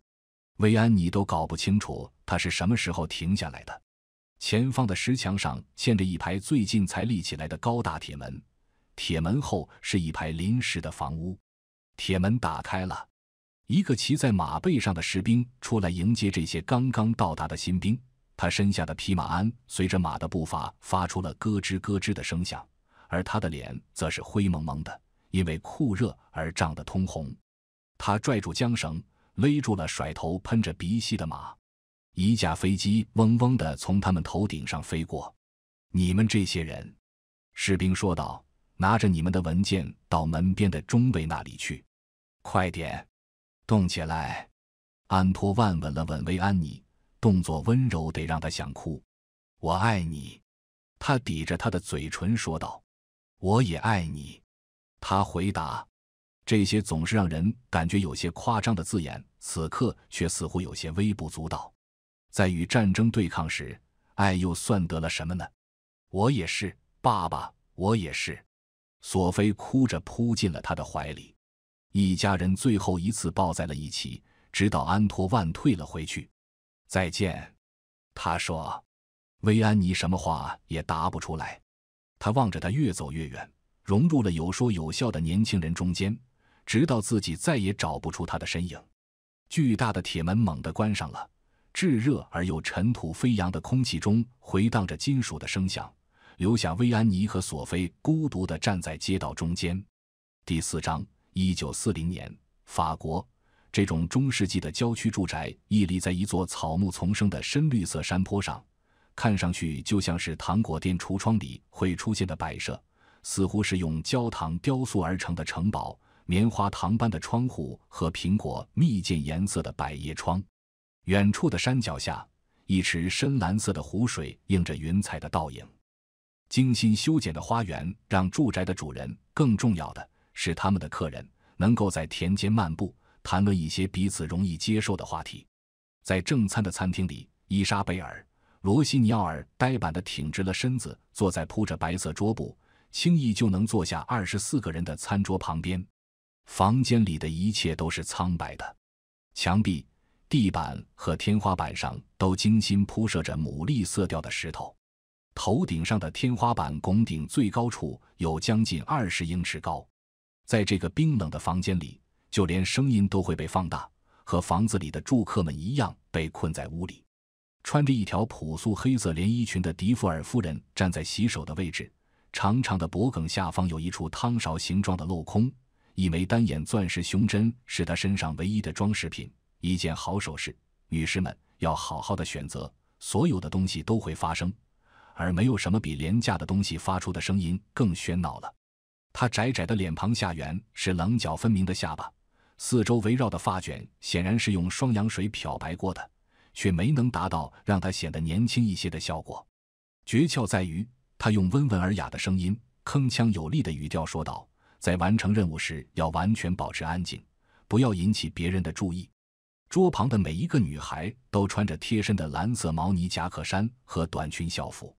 维安，你都搞不清楚他是什么时候停下来的。前方的石墙上嵌着一排最近才立起来的高大铁门，铁门后是一排临时的房屋。铁门打开了，一个骑在马背上的士兵出来迎接这些刚刚到达的新兵。他身下的匹马鞍随着马的步伐发出了咯吱咯吱的声响，而他的脸则是灰蒙蒙的，因为酷热而涨得通红。他拽住缰绳，勒住了甩头喷着鼻息的马。一架飞机嗡嗡地从他们头顶上飞过。“你们这些人，”士兵说道，“拿着你们的文件到门边的中尉那里去。”快点，动起来！安托万吻了吻薇安妮，动作温柔得让她想哭。我爱你，他抵着她的嘴唇说道。我也爱你，他回答。这些总是让人感觉有些夸张的字眼，此刻却似乎有些微不足道。在与战争对抗时，爱又算得了什么呢？我也是，爸爸，我也是。索菲哭着扑进了他的怀里。一家人最后一次抱在了一起，直到安托万退了回去。再见，他说。薇安妮什么话也答不出来。他望着他越走越远，融入了有说有笑的年轻人中间，直到自己再也找不出他的身影。巨大的铁门猛地关上了，炙热而又尘土飞扬的空气中回荡着金属的声响，留下薇安妮和索菲孤独的站在街道中间。第四章。一九四零年，法国，这种中世纪的郊区住宅屹立在一座草木丛生的深绿色山坡上，看上去就像是糖果店橱窗里会出现的摆设，似乎是用焦糖雕塑而成的城堡，棉花糖般的窗户和苹果蜜饯颜色的百叶窗。远处的山脚下，一池深蓝色的湖水映着云彩的倒影，精心修剪的花园让住宅的主人更重要的。是他们的客人能够在田间漫步，谈论一些彼此容易接受的话题。在正餐的餐厅里，伊莎贝尔·罗西尼奥尔呆板地挺直了身子，坐在铺着白色桌布、轻易就能坐下二十四个人的餐桌旁边。房间里的一切都是苍白的，墙壁、地板和天花板上都精心铺设着牡蛎色调的石头。头顶上的天花板拱顶最高处有将近二十英尺高。在这个冰冷的房间里，就连声音都会被放大，和房子里的住客们一样被困在屋里。穿着一条朴素黑色连衣裙的迪福尔夫人站在洗手的位置，长长的脖颈下方有一处汤勺形状的镂空，一枚单眼钻石胸针是她身上唯一的装饰品，一件好首饰。女士们，要好好的选择，所有的东西都会发生，而没有什么比廉价的东西发出的声音更喧闹了。他窄窄的脸庞下缘是棱角分明的下巴，四周围绕的发卷显然是用双氧水漂白过的，却没能达到让他显得年轻一些的效果。诀窍在于，他用温文尔雅的声音、铿锵有力的语调说道：“在完成任务时，要完全保持安静，不要引起别人的注意。”桌旁的每一个女孩都穿着贴身的蓝色毛呢夹克衫和短裙校服，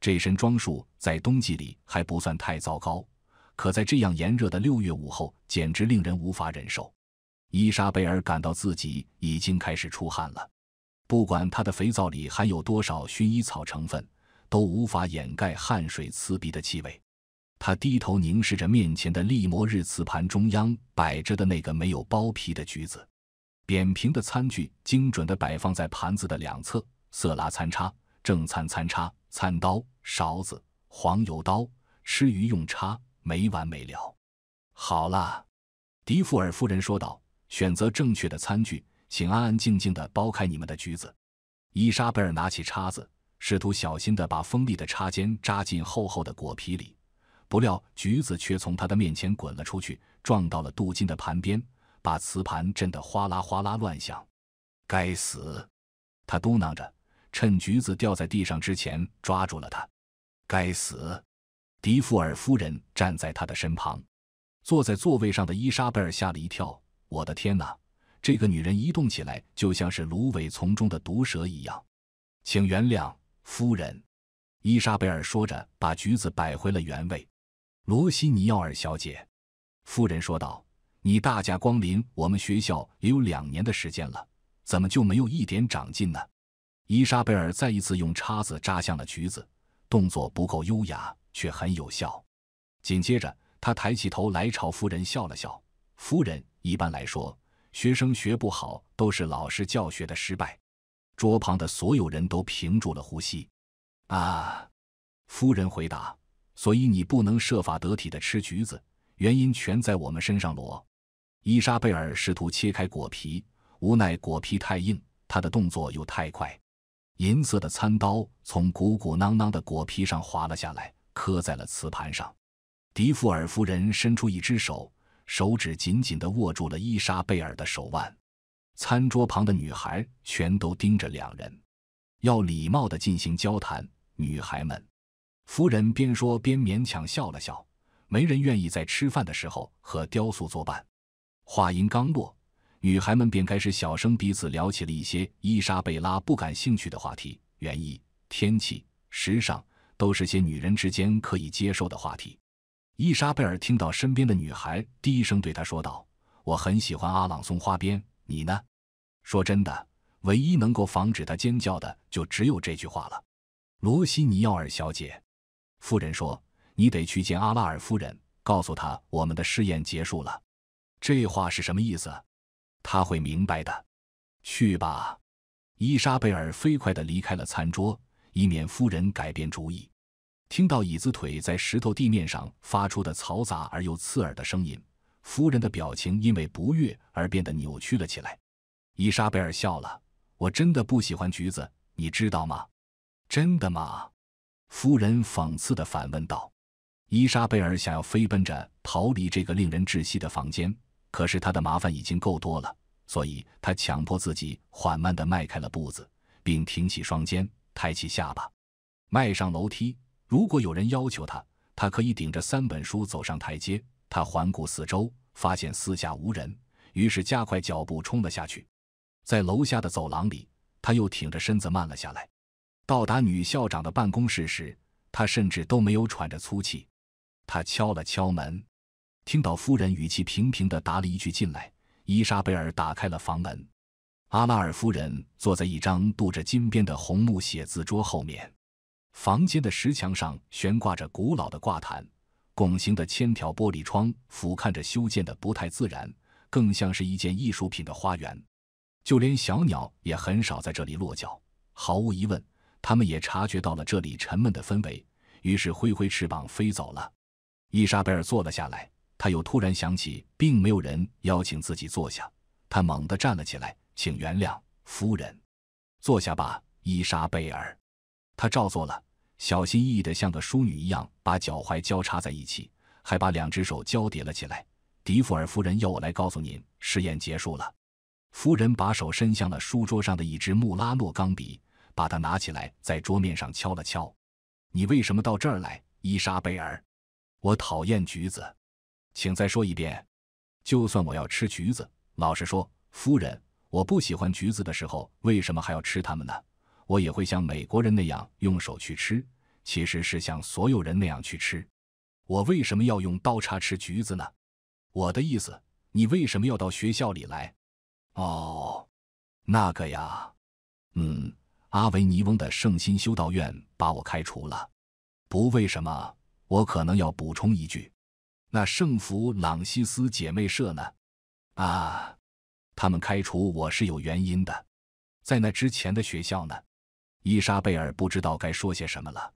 这身装束在冬季里还不算太糟糕。可在这样炎热的六月午后，简直令人无法忍受。伊莎贝尔感到自己已经开始出汗了。不管她的肥皂里含有多少薰衣草成分，都无法掩盖汗水刺鼻的气味。她低头凝视着面前的利摩日瓷盘，中央摆着的那个没有剥皮的橘子，扁平的餐具精准地摆放在盘子的两侧：色拉餐叉、正餐餐叉、餐刀、勺子、黄油刀、吃鱼用叉。没完没了。好啦，迪富尔夫人说道：“选择正确的餐具，请安安静静的剥开你们的橘子。”伊莎贝尔拿起叉子，试图小心的把锋利的叉尖扎进厚厚的果皮里，不料橘子却从她的面前滚了出去，撞到了镀金的盘边，把瓷盘震得哗啦哗啦乱响。“该死！”他嘟囔着，趁橘子掉在地上之前抓住了它。“该死！”迪富尔夫人站在他的身旁，坐在座位上的伊莎贝尔吓了一跳。“我的天哪！”这个女人一动起来，就像是芦苇丛中的毒蛇一样。“请原谅，夫人。”伊莎贝尔说着，把橘子摆回了原位。“罗西尼奥尔小姐。”夫人说道，“你大驾光临我们学校也有两年的时间了，怎么就没有一点长进呢？”伊莎贝尔再一次用叉子扎向了橘子，动作不够优雅。却很有效。紧接着，他抬起头来朝夫人笑了笑。夫人一般来说，学生学不好都是老师教学的失败。桌旁的所有人都屏住了呼吸。啊，夫人回答：“所以你不能设法得体的吃橘子，原因全在我们身上。”罗。伊莎贝尔试图切开果皮，无奈果皮太硬，她的动作又太快，银色的餐刀从鼓鼓囊囊的果皮上滑了下来。刻在了瓷盘上，迪富尔夫人伸出一只手，手指紧紧地握住了伊莎贝尔的手腕。餐桌旁的女孩全都盯着两人，要礼貌地进行交谈。女孩们，夫人边说边勉强笑了笑。没人愿意在吃饭的时候和雕塑作伴。话音刚落，女孩们便开始小声彼此聊起了一些伊莎贝拉不感兴趣的话题：园艺、天气、时尚。都是些女人之间可以接受的话题。伊莎贝尔听到身边的女孩低声对她说道：“我很喜欢阿朗松花边，你呢？”说真的，唯一能够防止她尖叫的就只有这句话了。罗西尼奥尔小姐，夫人说：“你得去见阿拉尔夫人，告诉她我们的试验结束了。”这话是什么意思？她会明白的。去吧。伊莎贝尔飞快地离开了餐桌。以免夫人改变主意。听到椅子腿在石头地面上发出的嘈杂而又刺耳的声音，夫人的表情因为不悦而变得扭曲了起来。伊莎贝尔笑了：“我真的不喜欢橘子，你知道吗？”“真的吗？”夫人讽刺的反问道。伊莎贝尔想要飞奔着逃离这个令人窒息的房间，可是他的麻烦已经够多了，所以他强迫自己缓慢的迈开了步子，并挺起双肩。抬起下巴，迈上楼梯。如果有人要求他，他可以顶着三本书走上台阶。他环顾四周，发现四下无人，于是加快脚步冲了下去。在楼下的走廊里，他又挺着身子慢了下来。到达女校长的办公室时，他甚至都没有喘着粗气。他敲了敲门，听到夫人语气平平的答了一句“进来”。伊莎贝尔打开了房门。阿拉尔夫人坐在一张镀着金边的红木写字桌后面，房间的石墙上悬挂着古老的挂毯，拱形的千条玻璃窗俯瞰着修建的不太自然，更像是一件艺术品的花园。就连小鸟也很少在这里落脚。毫无疑问，它们也察觉到了这里沉闷的氛围，于是挥挥翅膀飞走了。伊莎贝尔坐了下来，她又突然想起，并没有人邀请自己坐下。她猛地站了起来。请原谅，夫人，坐下吧，伊莎贝尔。她照做了，小心翼翼的像个淑女一样把脚踝交叉在一起，还把两只手交叠了起来。迪福尔夫人要我来告诉您，试验结束了。夫人把手伸向了书桌上的一支穆拉诺钢笔，把它拿起来，在桌面上敲了敲。你为什么到这儿来，伊莎贝尔？我讨厌橘子。请再说一遍。就算我要吃橘子，老实说，夫人。我不喜欢橘子的时候，为什么还要吃它们呢？我也会像美国人那样用手去吃，其实是像所有人那样去吃。我为什么要用刀叉吃橘子呢？我的意思，你为什么要到学校里来？哦，那个呀，嗯，阿维尼翁的圣心修道院把我开除了。不，为什么？我可能要补充一句，那圣弗朗西斯姐妹社呢？啊。他们开除我是有原因的，在那之前的学校呢？伊莎贝尔不知道该说些什么了。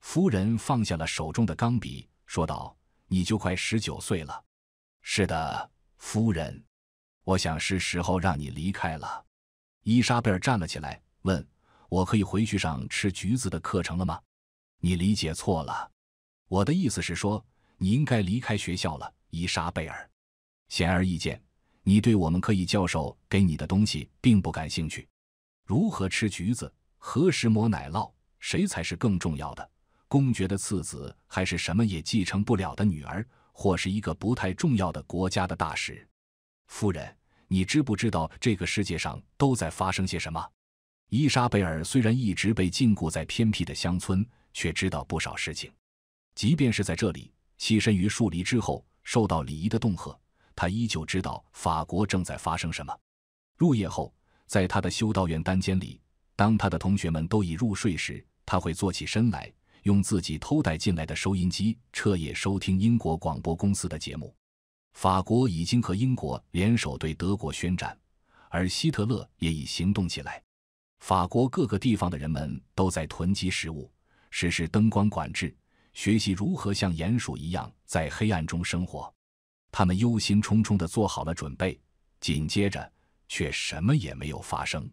夫人放下了手中的钢笔，说道：“你就快十九岁了。”“是的，夫人。”“我想是时候让你离开了。”伊莎贝尔站了起来，问：“我可以回去上吃橘子的课程了吗？”“你理解错了，我的意思是说你应该离开学校了。”伊莎贝尔，显而易见。你对我们可以教授给你的东西并不感兴趣？如何吃橘子？何时磨奶酪？谁才是更重要的？公爵的次子，还是什么也继承不了的女儿，或是一个不太重要的国家的大使？夫人，你知不知道这个世界上都在发生些什么？伊莎贝尔虽然一直被禁锢在偏僻的乡村，却知道不少事情。即便是在这里栖身于树篱之后，受到礼仪的恫吓。他依旧知道法国正在发生什么。入夜后，在他的修道院单间里，当他的同学们都已入睡时，他会坐起身来，用自己偷带进来的收音机彻夜收听英国广播公司的节目。法国已经和英国联手对德国宣战，而希特勒也已行动起来。法国各个地方的人们都在囤积食物，实施灯光管制，学习如何像鼹鼠一样在黑暗中生活。他们忧心忡忡的做好了准备，紧接着却什么也没有发生。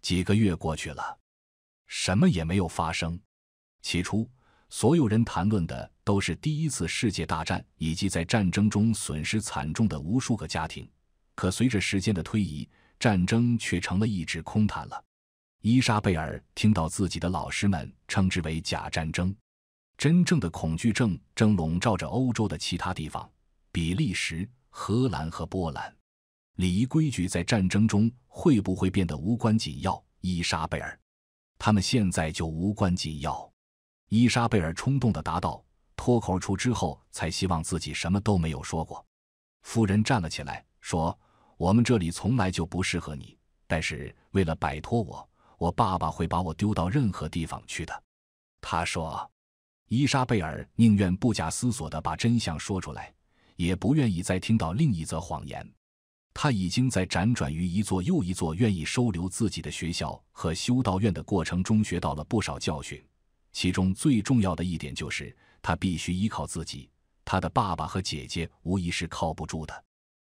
几个月过去了，什么也没有发生。起初，所有人谈论的都是第一次世界大战以及在战争中损失惨重的无数个家庭。可随着时间的推移，战争却成了一纸空谈了。伊莎贝尔听到自己的老师们称之为“假战争”，真正的恐惧症正笼罩着欧洲的其他地方。比利时、荷兰和波兰，礼仪规矩在战争中会不会变得无关紧要？伊莎贝尔，他们现在就无关紧要。伊莎贝尔冲动的答道，脱口出之后才希望自己什么都没有说过。夫人站了起来，说：“我们这里从来就不适合你，但是为了摆脱我，我爸爸会把我丢到任何地方去的。”他说。伊莎贝尔宁愿不假思索的把真相说出来。也不愿意再听到另一则谎言。他已经在辗转于一座又一座愿意收留自己的学校和修道院的过程中学到了不少教训，其中最重要的一点就是他必须依靠自己。他的爸爸和姐姐无疑是靠不住的。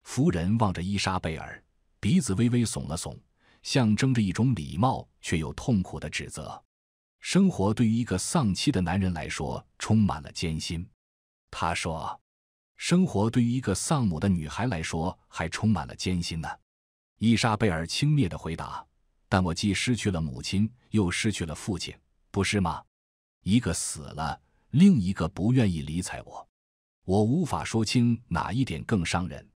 夫人望着伊莎贝尔，鼻子微微耸了耸，象征着一种礼貌却又痛苦的指责。生活对于一个丧妻的男人来说充满了艰辛，他说。生活对于一个丧母的女孩来说还充满了艰辛呢，伊莎贝尔轻蔑地回答：“但我既失去了母亲，又失去了父亲，不是吗？一个死了，另一个不愿意理睬我，我无法说清哪一点更伤人。”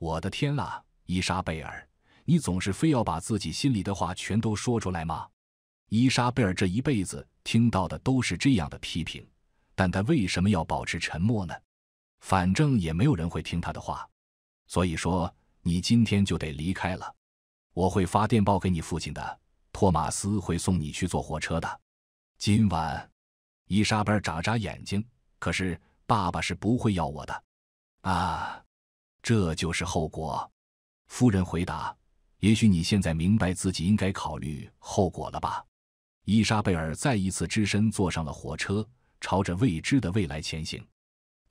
我的天啊，伊莎贝尔，你总是非要把自己心里的话全都说出来吗？伊莎贝尔这一辈子听到的都是这样的批评，但她为什么要保持沉默呢？反正也没有人会听他的话，所以说你今天就得离开了。我会发电报给你父亲的，托马斯会送你去坐火车的。今晚，伊莎贝尔眨眨眼睛，可是爸爸是不会要我的。啊，这就是后果。夫人回答：“也许你现在明白自己应该考虑后果了吧？”伊莎贝尔再一次只身坐上了火车，朝着未知的未来前行。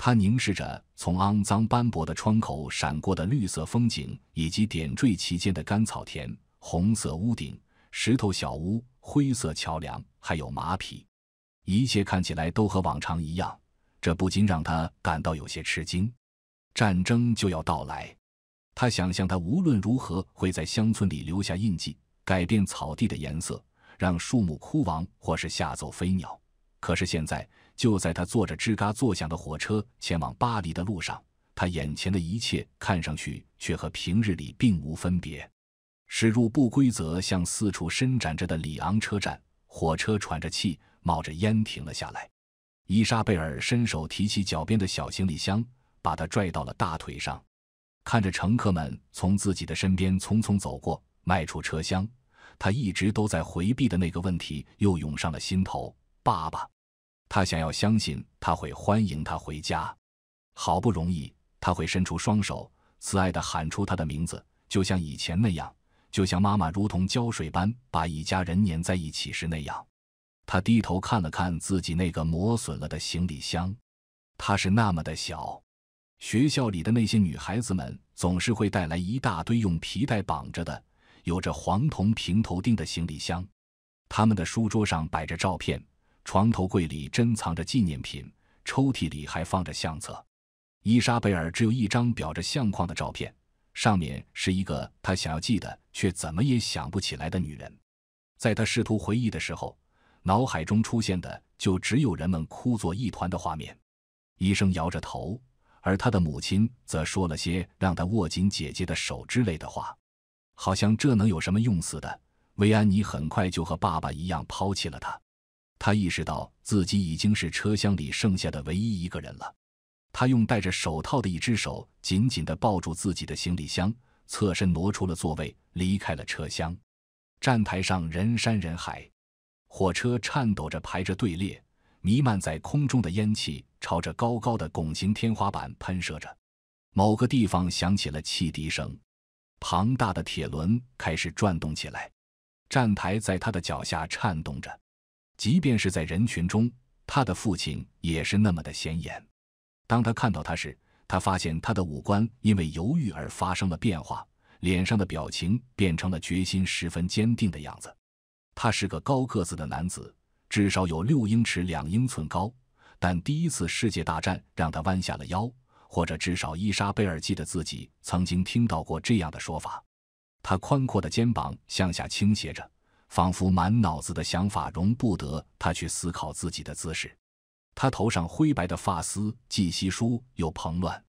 他凝视着从肮脏斑驳的窗口闪过的绿色风景，以及点缀其间的干草田、红色屋顶、石头小屋、灰色桥梁，还有马匹，一切看起来都和往常一样。这不禁让他感到有些吃惊。战争就要到来，他想象他无论如何会在乡村里留下印记，改变草地的颜色，让树木枯亡，或是吓走飞鸟。可是现在。就在他坐着吱嘎作响的火车前往巴黎的路上，他眼前的一切看上去却和平日里并无分别。驶入不规则向四处伸展着的里昂车站，火车喘着气，冒着烟停了下来。伊莎贝尔伸手提起脚边的小行李箱，把它拽到了大腿上，看着乘客们从自己的身边匆匆走过。迈出车厢，他一直都在回避的那个问题又涌上了心头：爸爸。他想要相信，他会欢迎他回家。好不容易，他会伸出双手，慈爱地喊出他的名字，就像以前那样，就像妈妈如同胶水般把一家人粘在一起时那样。他低头看了看自己那个磨损了的行李箱，它是那么的小。学校里的那些女孩子们总是会带来一大堆用皮带绑着的、有着黄铜平头钉的行李箱，他们的书桌上摆着照片。床头柜里珍藏着纪念品，抽屉里还放着相册。伊莎贝尔只有一张裱着相框的照片，上面是一个她想要记得却怎么也想不起来的女人。在她试图回忆的时候，脑海中出现的就只有人们哭作一团的画面。医生摇着头，而他的母亲则说了些让他握紧姐姐的手之类的话，好像这能有什么用似的。维安妮很快就和爸爸一样抛弃了他。他意识到自己已经是车厢里剩下的唯一一个人了。他用戴着手套的一只手紧紧地抱住自己的行李箱，侧身挪出了座位，离开了车厢。站台上人山人海，火车颤抖着排着队列，弥漫在空中的烟气朝着高高的拱形天花板喷射着。某个地方响起了汽笛声，庞大的铁轮开始转动起来，站台在他的脚下颤动着。即便是在人群中，他的父亲也是那么的显眼。当他看到他时，他发现他的五官因为犹豫而发生了变化，脸上的表情变成了决心十分坚定的样子。他是个高个子的男子，至少有六英尺两英寸高，但第一次世界大战让他弯下了腰，或者至少伊莎贝尔记得自己曾经听到过这样的说法：他宽阔的肩膀向下倾斜着。仿佛满脑子的想法容不得他去思考自己的姿势。他头上灰白的发丝既稀疏又蓬乱，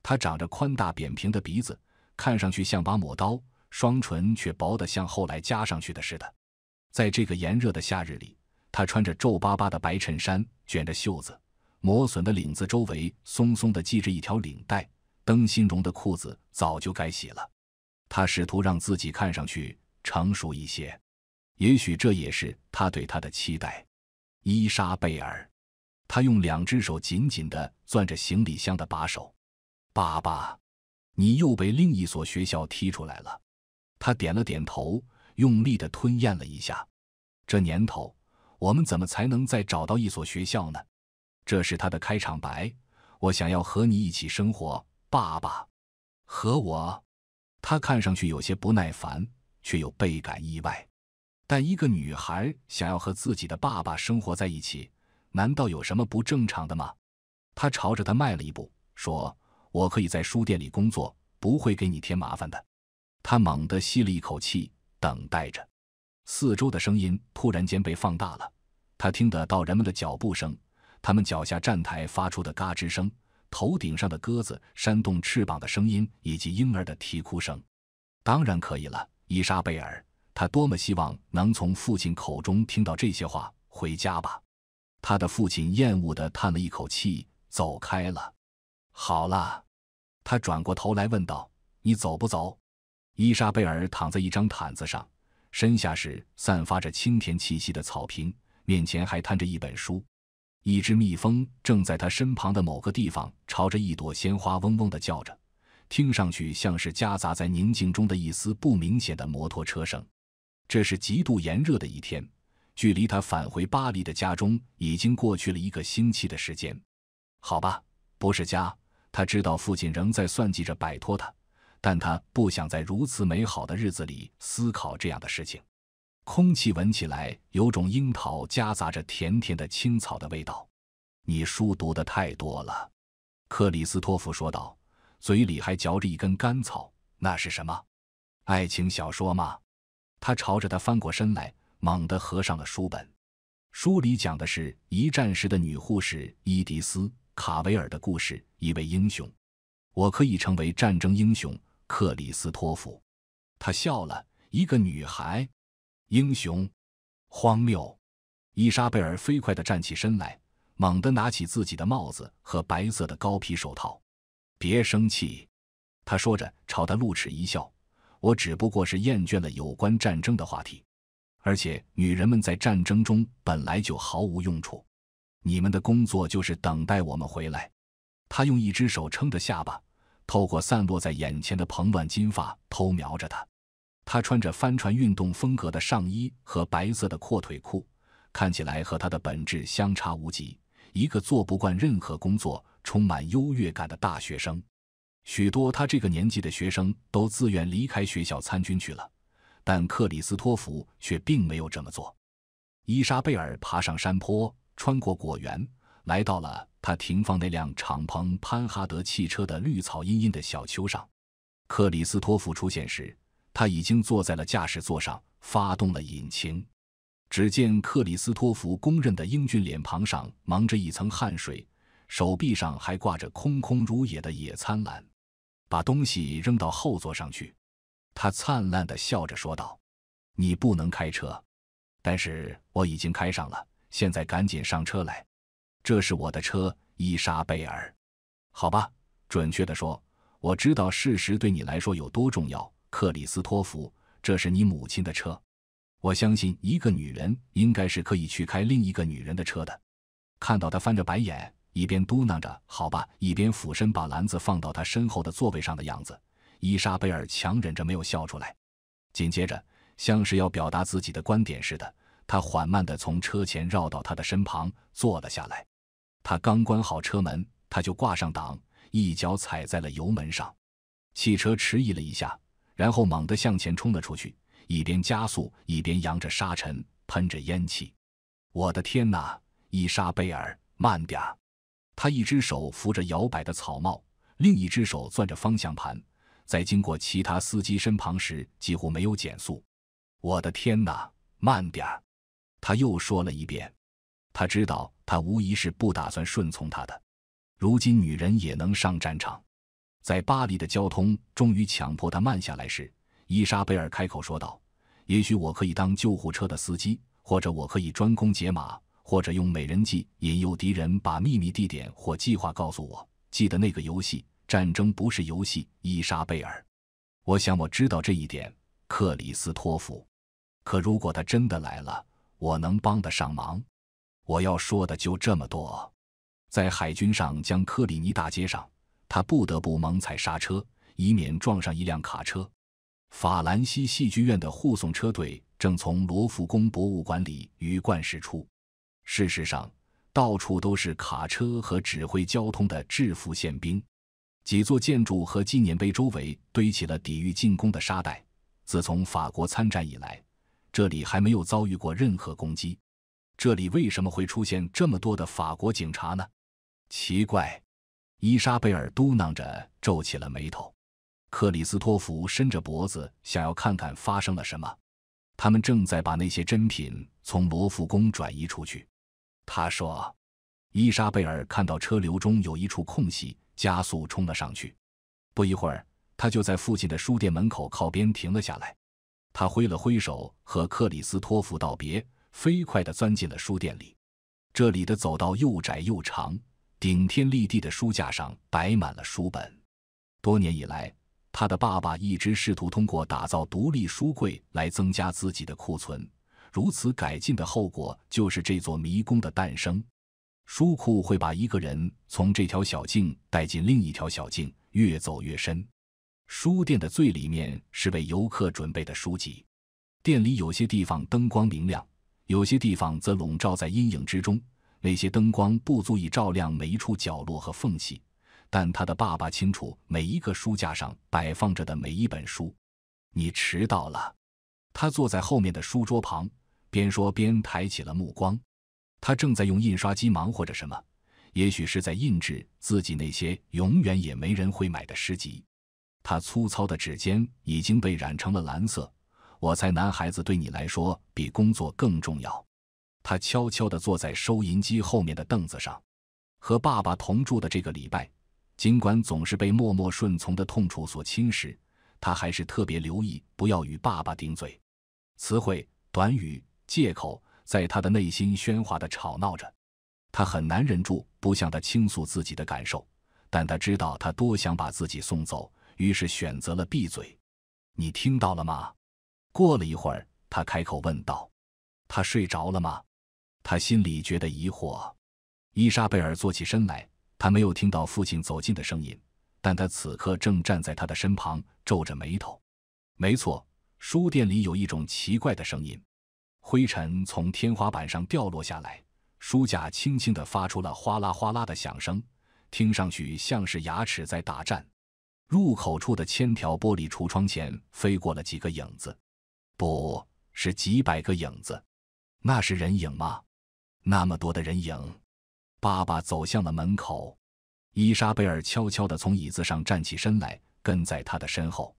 他长着宽大扁平的鼻子，看上去像把抹刀，双唇却薄得像后来加上去的似的。在这个炎热的夏日里，他穿着皱巴巴的白衬衫，卷着袖子，磨损的领子周围松松的系着一条领带，灯芯绒的裤子早就该洗了。他试图让自己看上去成熟一些。也许这也是他对他的期待，伊莎贝尔。他用两只手紧紧的攥着行李箱的把手。爸爸，你又被另一所学校踢出来了。他点了点头，用力的吞咽了一下。这年头，我们怎么才能再找到一所学校呢？这是他的开场白。我想要和你一起生活，爸爸。和我。他看上去有些不耐烦，却又倍感意外。但一个女孩想要和自己的爸爸生活在一起，难道有什么不正常的吗？他朝着他迈了一步，说：“我可以在书店里工作，不会给你添麻烦的。”他猛地吸了一口气，等待着。四周的声音突然间被放大了，他听得到人们的脚步声，他们脚下站台发出的嘎吱声，头顶上的鸽子扇动翅膀的声音，以及婴儿的啼哭声。当然可以了，伊莎贝尔。他多么希望能从父亲口中听到这些话！回家吧。他的父亲厌恶地叹了一口气，走开了。好了，他转过头来问道：“你走不走？”伊莎贝尔躺在一张毯子上，身下是散发着清甜气息的草坪，面前还摊着一本书。一只蜜蜂正在他身旁的某个地方，朝着一朵鲜花嗡嗡地叫着，听上去像是夹杂在宁静中的一丝不明显的摩托车声。这是极度炎热的一天，距离他返回巴黎的家中已经过去了一个星期的时间。好吧，不是家。他知道父亲仍在算计着摆脱他，但他不想在如此美好的日子里思考这样的事情。空气闻起来有种樱桃夹杂着甜甜的青草的味道。你书读的太多了，克里斯托夫说道，嘴里还嚼着一根干草。那是什么？爱情小说吗？他朝着他翻过身来，猛地合上了书本。书里讲的是一战时的女护士伊迪斯·卡维尔的故事，一位英雄。我可以成为战争英雄，克里斯托弗。他笑了。一个女孩，英雄，荒谬。伊莎贝尔飞快地站起身来，猛地拿起自己的帽子和白色的高皮手套。别生气，他说着，朝他露齿一笑。我只不过是厌倦了有关战争的话题，而且女人们在战争中本来就毫无用处。你们的工作就是等待我们回来。他用一只手撑着下巴，透过散落在眼前的蓬乱金发偷瞄着他。他穿着帆船运动风格的上衣和白色的阔腿裤，看起来和他的本质相差无几——一个做不惯任何工作、充满优越感的大学生。许多他这个年纪的学生都自愿离开学校参军去了，但克里斯托弗却并没有这么做。伊莎贝尔爬上山坡，穿过果园，来到了他停放那辆敞篷潘哈德汽车的绿草茵茵的小丘上。克里斯托弗出现时，他已经坐在了驾驶座上，发动了引擎。只见克里斯托弗公认的英俊脸庞上蒙着一层汗水，手臂上还挂着空空如也的野餐篮。把东西扔到后座上去，他灿烂的笑着说道：“你不能开车，但是我已经开上了。现在赶紧上车来，这是我的车，伊莎贝尔，好吧？准确的说，我知道事实对你来说有多重要，克里斯托弗，这是你母亲的车。我相信一个女人应该是可以去开另一个女人的车的。”看到他翻着白眼。一边嘟囔着“好吧”，一边俯身把篮子放到他身后的座位上的样子。伊莎贝尔强忍着没有笑出来。紧接着，像是要表达自己的观点似的，他缓慢地从车前绕到他的身旁坐了下来。他刚关好车门，他就挂上挡，一脚踩在了油门上。汽车迟疑了一下，然后猛地向前冲了出去，一边加速，一边扬着沙尘，喷着烟气。“我的天哪！”伊莎贝尔，慢点！他一只手扶着摇摆的草帽，另一只手攥着方向盘，在经过其他司机身旁时几乎没有减速。我的天哪，慢点儿！他又说了一遍。他知道他无疑是不打算顺从他的。如今女人也能上战场，在巴黎的交通终于强迫他慢下来时，伊莎贝尔开口说道：“也许我可以当救护车的司机，或者我可以专攻解码。”或者用美人计引诱敌人，把秘密地点或计划告诉我。记得那个游戏，战争不是游戏。伊莎贝尔，我想我知道这一点。克里斯托弗。可如果他真的来了，我能帮得上忙。我要说的就这么多。在海军上将克里尼大街上，他不得不猛踩刹车，以免撞上一辆卡车。法兰西戏剧院的护送车队正从罗浮宫博物馆里鱼贯驶出。事实上，到处都是卡车和指挥交通的制服宪兵。几座建筑和纪念碑周围堆起了抵御进攻的沙袋。自从法国参战以来，这里还没有遭遇过任何攻击。这里为什么会出现这么多的法国警察呢？奇怪，伊莎贝尔嘟囔着，皱起了眉头。克里斯托弗伸着脖子，想要看看发生了什么。他们正在把那些珍品从罗浮宫转移出去。他说：“伊莎贝尔看到车流中有一处空隙，加速冲了上去。不一会儿，他就在附近的书店门口靠边停了下来。他挥了挥手，和克里斯托弗道别，飞快地钻进了书店里。这里的走道又窄又长，顶天立地的书架上摆满了书本。多年以来，他的爸爸一直试图通过打造独立书柜来增加自己的库存。”如此改进的后果，就是这座迷宫的诞生。书库会把一个人从这条小径带进另一条小径，越走越深。书店的最里面是为游客准备的书籍。店里有些地方灯光明亮，有些地方则笼罩在阴影之中。那些灯光不足以照亮每一处角落和缝隙，但他的爸爸清楚每一个书架上摆放着的每一本书。你迟到了，他坐在后面的书桌旁。边说边抬起了目光，他正在用印刷机忙活着什么，也许是在印制自己那些永远也没人会买的诗集。他粗糙的指尖已经被染成了蓝色。我猜，男孩子对你来说比工作更重要。他悄悄地坐在收银机后面的凳子上，和爸爸同住的这个礼拜，尽管总是被默默顺从的痛楚所侵蚀，他还是特别留意不要与爸爸顶嘴。词汇、短语。借口在他的内心喧哗的吵闹着，他很难忍住不向他倾诉自己的感受，但他知道他多想把自己送走，于是选择了闭嘴。你听到了吗？过了一会儿，他开口问道：“他睡着了吗？”他心里觉得疑惑。伊莎贝尔坐起身来，他没有听到父亲走近的声音，但他此刻正站在他的身旁，皱着眉头。没错，书店里有一种奇怪的声音。灰尘从天花板上掉落下来，书架轻轻地发出了哗啦哗啦的响声，听上去像是牙齿在打颤。入口处的千条玻璃橱窗前飞过了几个影子，不是几百个影子，那是人影吗？那么多的人影！爸爸走向了门口，伊莎贝尔悄悄地从椅子上站起身来，跟在他的身后。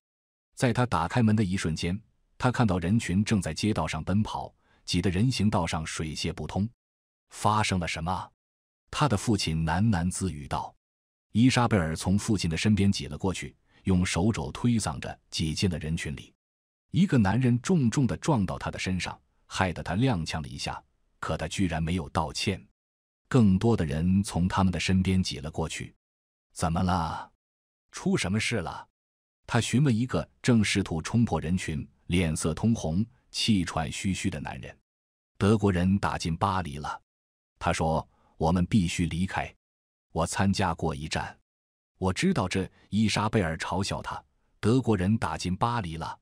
在他打开门的一瞬间。他看到人群正在街道上奔跑，挤得人行道上水泄不通。发生了什么？他的父亲喃喃自语道。伊莎贝尔从父亲的身边挤了过去，用手肘推搡着挤进了人群里。一个男人重重地撞到他的身上，害得他踉跄了一下。可他居然没有道歉。更多的人从他们的身边挤了过去。怎么了？出什么事了？他询问一个正试图冲破人群。脸色通红、气喘吁吁的男人，德国人打进巴黎了。他说：“我们必须离开。”我参加过一战，我知道这。伊莎贝尔嘲笑他：“德国人打进巴黎了，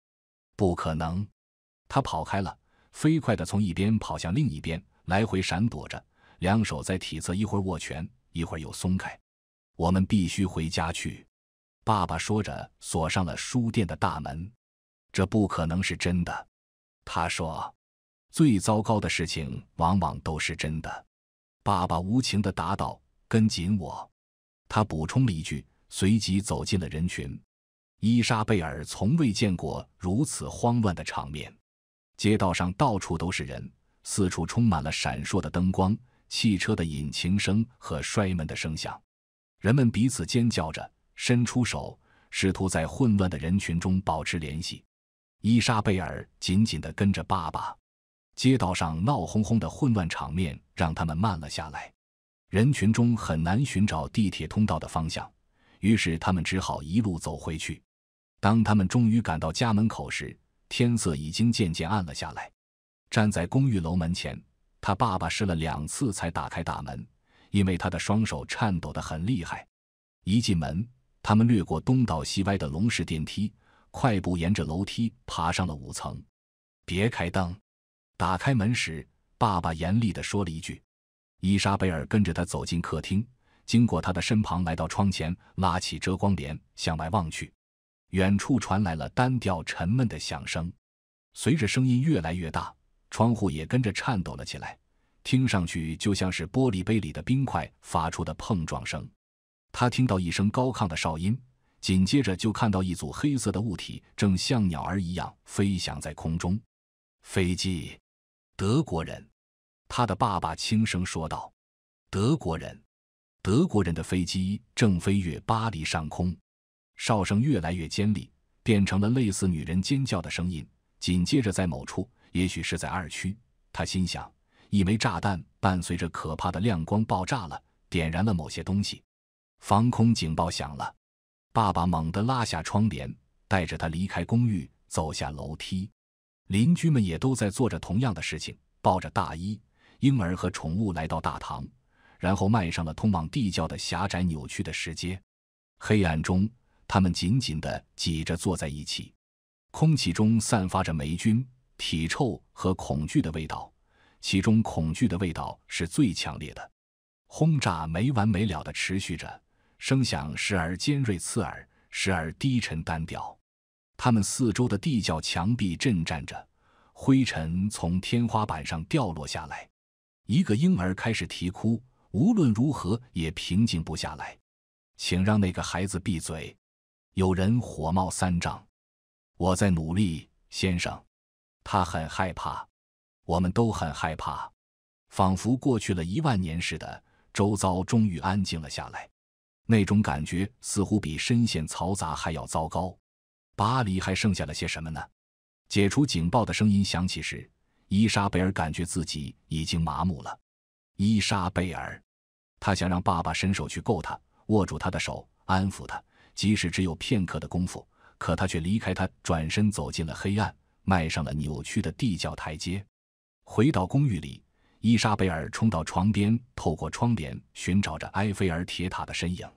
不可能！”他跑开了，飞快地从一边跑向另一边，来回闪躲着，两手在体侧一会儿握拳，一会儿又松开。我们必须回家去。爸爸说着，锁上了书店的大门。这不可能是真的，他说。最糟糕的事情往往都是真的。爸爸无情的答道：“跟紧我。”他补充了一句，随即走进了人群。伊莎贝尔从未见过如此慌乱的场面。街道上到处都是人，四处充满了闪烁的灯光、汽车的引擎声和摔门的声响。人们彼此尖叫着，伸出手，试图在混乱的人群中保持联系。伊莎贝尔紧紧的跟着爸爸，街道上闹哄哄的混乱场面让他们慢了下来，人群中很难寻找地铁通道的方向，于是他们只好一路走回去。当他们终于赶到家门口时，天色已经渐渐暗了下来。站在公寓楼门前，他爸爸试了两次才打开大门，因为他的双手颤抖的很厉害。一进门，他们掠过东倒西歪的龙式电梯。快步沿着楼梯爬上了五层。别开灯。打开门时，爸爸严厉地说了一句。伊莎贝尔跟着他走进客厅，经过他的身旁，来到窗前，拉起遮光帘，向外望去。远处传来了单调沉闷的响声，随着声音越来越大，窗户也跟着颤抖了起来，听上去就像是玻璃杯里的冰块发出的碰撞声。他听到一声高亢的哨音。紧接着就看到一组黑色的物体正像鸟儿一样飞翔在空中，飞机，德国人，他的爸爸轻声说道：“德国人，德国人的飞机正飞越巴黎上空。”哨声越来越尖利，变成了类似女人尖叫的声音。紧接着，在某处，也许是在二区，他心想，一枚炸弹伴随着可怕的亮光爆炸了，点燃了某些东西。防空警报响了。爸爸猛地拉下窗帘，带着他离开公寓，走下楼梯。邻居们也都在做着同样的事情，抱着大衣、婴儿和宠物来到大堂，然后迈上了通往地窖的狭窄、扭曲的石阶。黑暗中，他们紧紧地挤着坐在一起，空气中散发着霉菌、体臭和恐惧的味道，其中恐惧的味道是最强烈的。轰炸没完没了地持续着。声响时而尖锐刺耳，时而低沉单调。他们四周的地窖墙壁震颤着，灰尘从天花板上掉落下来。一个婴儿开始啼哭，无论如何也平静不下来。请让那个孩子闭嘴！有人火冒三丈。我在努力，先生。他很害怕，我们都很害怕。仿佛过去了一万年似的，周遭终于安静了下来。那种感觉似乎比深陷嘈杂还要糟糕。巴黎还剩下了些什么呢？解除警报的声音响起时，伊莎贝尔感觉自己已经麻木了。伊莎贝尔，他想让爸爸伸手去够他，握住他的手，安抚他。即使只有片刻的功夫，可他却离开他，转身走进了黑暗，迈上了扭曲的地窖台阶。回到公寓里，伊莎贝尔冲到床边，透过窗帘寻找着埃菲尔铁塔的身影。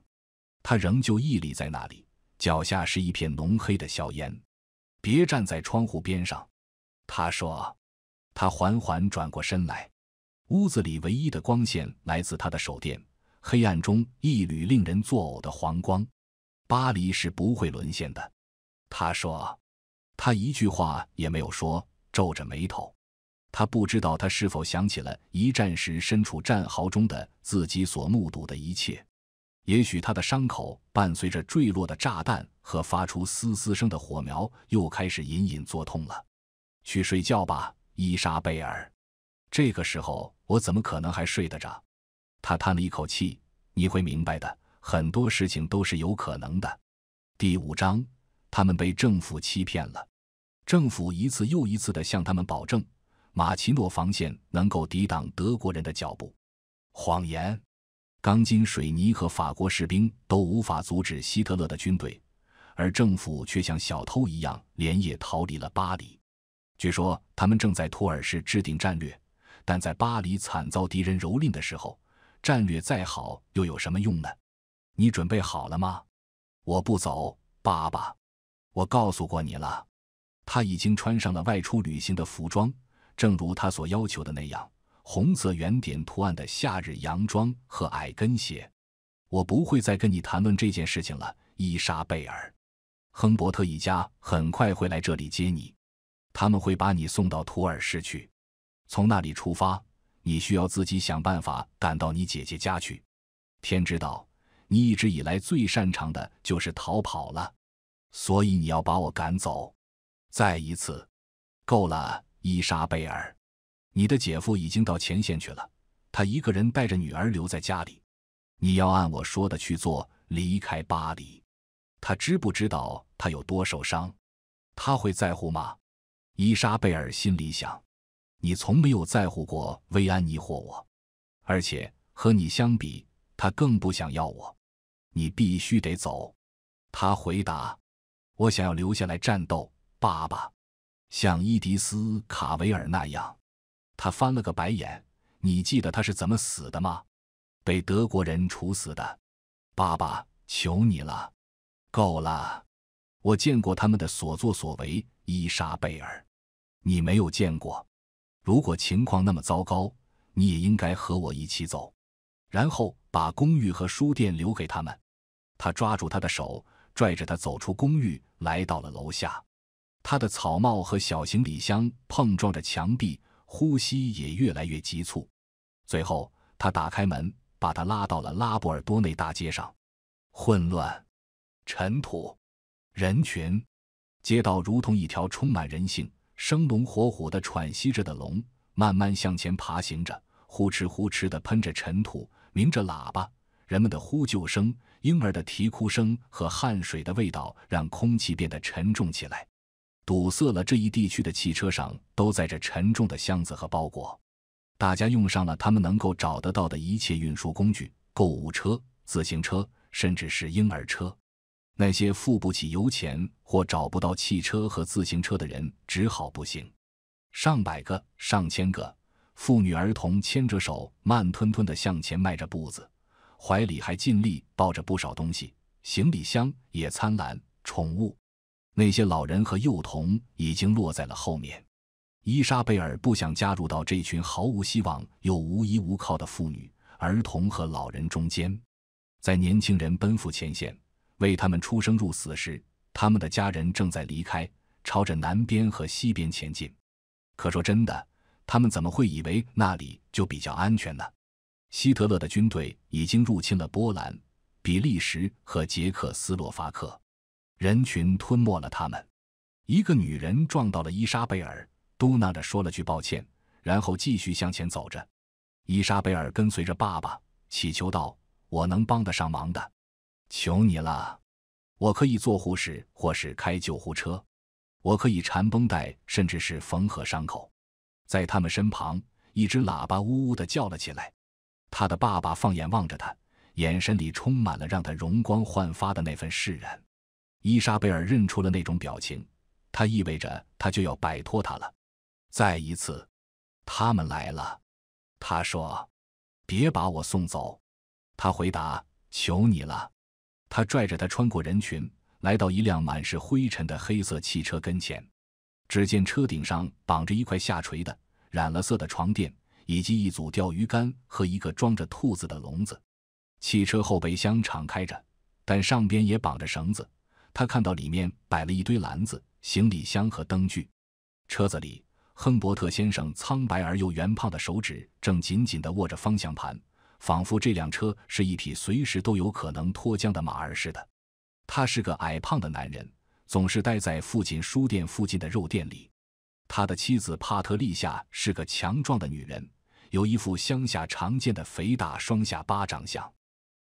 他仍旧屹立在那里，脚下是一片浓黑的硝烟。别站在窗户边上，他说。他缓缓转过身来，屋子里唯一的光线来自他的手电，黑暗中一缕令人作呕的黄光。巴黎是不会沦陷的，他说。他一句话也没有说，皱着眉头。他不知道他是否想起了一战时身处战壕中的自己所目睹的一切。也许他的伤口伴随着坠落的炸弹和发出嘶嘶声的火苗，又开始隐隐作痛了。去睡觉吧，伊莎贝尔。这个时候我怎么可能还睡得着？他叹了一口气：“你会明白的，很多事情都是有可能的。”第五章，他们被政府欺骗了。政府一次又一次的向他们保证，马奇诺防线能够抵挡德国人的脚步。谎言。钢筋、水泥和法国士兵都无法阻止希特勒的军队，而政府却像小偷一样连夜逃离了巴黎。据说他们正在托尔市制定战略，但在巴黎惨遭敌人蹂躏的时候，战略再好又有什么用呢？你准备好了吗？我不走，爸爸。我告诉过你了。他已经穿上了外出旅行的服装，正如他所要求的那样。红色圆点图案的夏日洋装和矮跟鞋，我不会再跟你谈论这件事情了，伊莎贝尔。亨伯特一家很快会来这里接你，他们会把你送到图尔市去。从那里出发，你需要自己想办法赶到你姐姐家去。天知道，你一直以来最擅长的就是逃跑了，所以你要把我赶走。再一次，够了，伊莎贝尔。你的姐夫已经到前线去了，他一个人带着女儿留在家里。你要按我说的去做，离开巴黎。他知不知道他有多受伤？他会在乎吗？伊莎贝尔心里想。你从没有在乎过薇安妮或我，而且和你相比，他更不想要我。你必须得走。他回答：“我想要留下来战斗，爸爸，像伊迪丝·卡维尔那样。”他翻了个白眼。你记得他是怎么死的吗？被德国人处死的。爸爸，求你了，够了！我见过他们的所作所为，伊莎贝尔，你没有见过。如果情况那么糟糕，你也应该和我一起走，然后把公寓和书店留给他们。他抓住他的手，拽着他走出公寓，来到了楼下。他的草帽和小行李箱碰撞着墙壁。呼吸也越来越急促，最后他打开门，把他拉到了拉布尔多内大街上。混乱，尘土，人群，街道如同一条充满人性、生龙活虎的喘息着的龙，慢慢向前爬行着，呼哧呼哧的喷着尘土，鸣着喇叭。人们的呼救声、婴儿的啼哭声和汗水的味道，让空气变得沉重起来。堵塞了这一地区的汽车上都载着沉重的箱子和包裹，大家用上了他们能够找得到的一切运输工具：购物车、自行车，甚至是婴儿车。那些付不起油钱或找不到汽车和自行车的人只好步行。上百个、上千个妇女、儿童牵着手，慢吞吞地向前迈着步子，怀里还尽力抱着不少东西：行李箱、野餐篮、宠物。那些老人和幼童已经落在了后面。伊莎贝尔不想加入到这群毫无希望又无依无靠的妇女、儿童和老人中间。在年轻人奔赴前线为他们出生入死时，他们的家人正在离开，朝着南边和西边前进。可说真的，他们怎么会以为那里就比较安全呢？希特勒的军队已经入侵了波兰、比利时和捷克斯洛伐克。人群吞没了他们。一个女人撞到了伊莎贝尔，嘟囔着说了句“抱歉”，然后继续向前走着。伊莎贝尔跟随着爸爸，祈求道：“我能帮得上忙的，求你了！我可以做护士，或是开救护车，我可以缠绷带，甚至是缝合伤口。”在他们身旁，一只喇叭呜呜的叫了起来。他的爸爸放眼望着他，眼神里充满了让他容光焕发的那份释然。伊莎贝尔认出了那种表情，它意味着他就要摆脱他了。再一次，他们来了。他说：“别把我送走。”他回答：“求你了。”他拽着他穿过人群，来到一辆满是灰尘的黑色汽车跟前。只见车顶上绑着一块下垂的、染了色的床垫，以及一组钓鱼竿和一个装着兔子的笼子。汽车后备箱敞开着，但上边也绑着绳子。他看到里面摆了一堆篮子、行李箱和灯具。车子里，亨伯特先生苍白而又圆胖的手指正紧紧地握着方向盘，仿佛这辆车是一匹随时都有可能脱缰的马儿似的。他是个矮胖的男人，总是待在父亲书店附近的肉店里。他的妻子帕特丽夏是个强壮的女人，有一副乡下常见的肥大双下巴长相。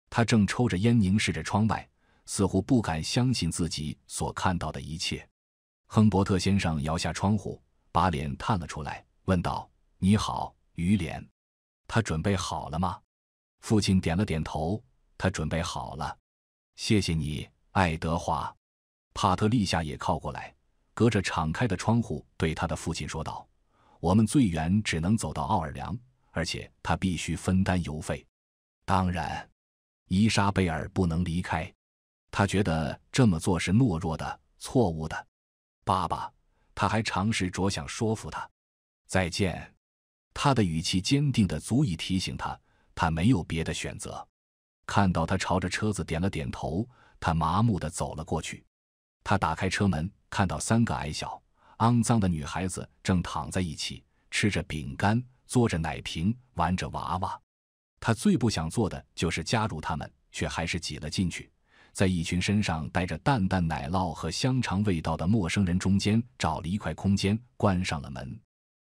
他正抽着烟，凝视着窗外。似乎不敢相信自己所看到的一切，亨伯特先生摇下窗户，把脸探了出来，问道：“你好，于连，他准备好了吗？”父亲点了点头：“他准备好了。”“谢谢你，爱德华。”帕特利夏也靠过来，隔着敞开的窗户对他的父亲说道：“我们最远只能走到奥尔良，而且他必须分担邮费。当然，伊莎贝尔不能离开。”他觉得这么做是懦弱的、错误的，爸爸。他还尝试着想说服他。再见。他的语气坚定的，足以提醒他，他没有别的选择。看到他朝着车子点了点头，他麻木的走了过去。他打开车门，看到三个矮小、肮脏的女孩子正躺在一起，吃着饼干，嘬着奶瓶，玩着娃娃。他最不想做的就是加入他们，却还是挤了进去。在一群身上带着淡淡奶酪和香肠味道的陌生人中间，找了一块空间，关上了门。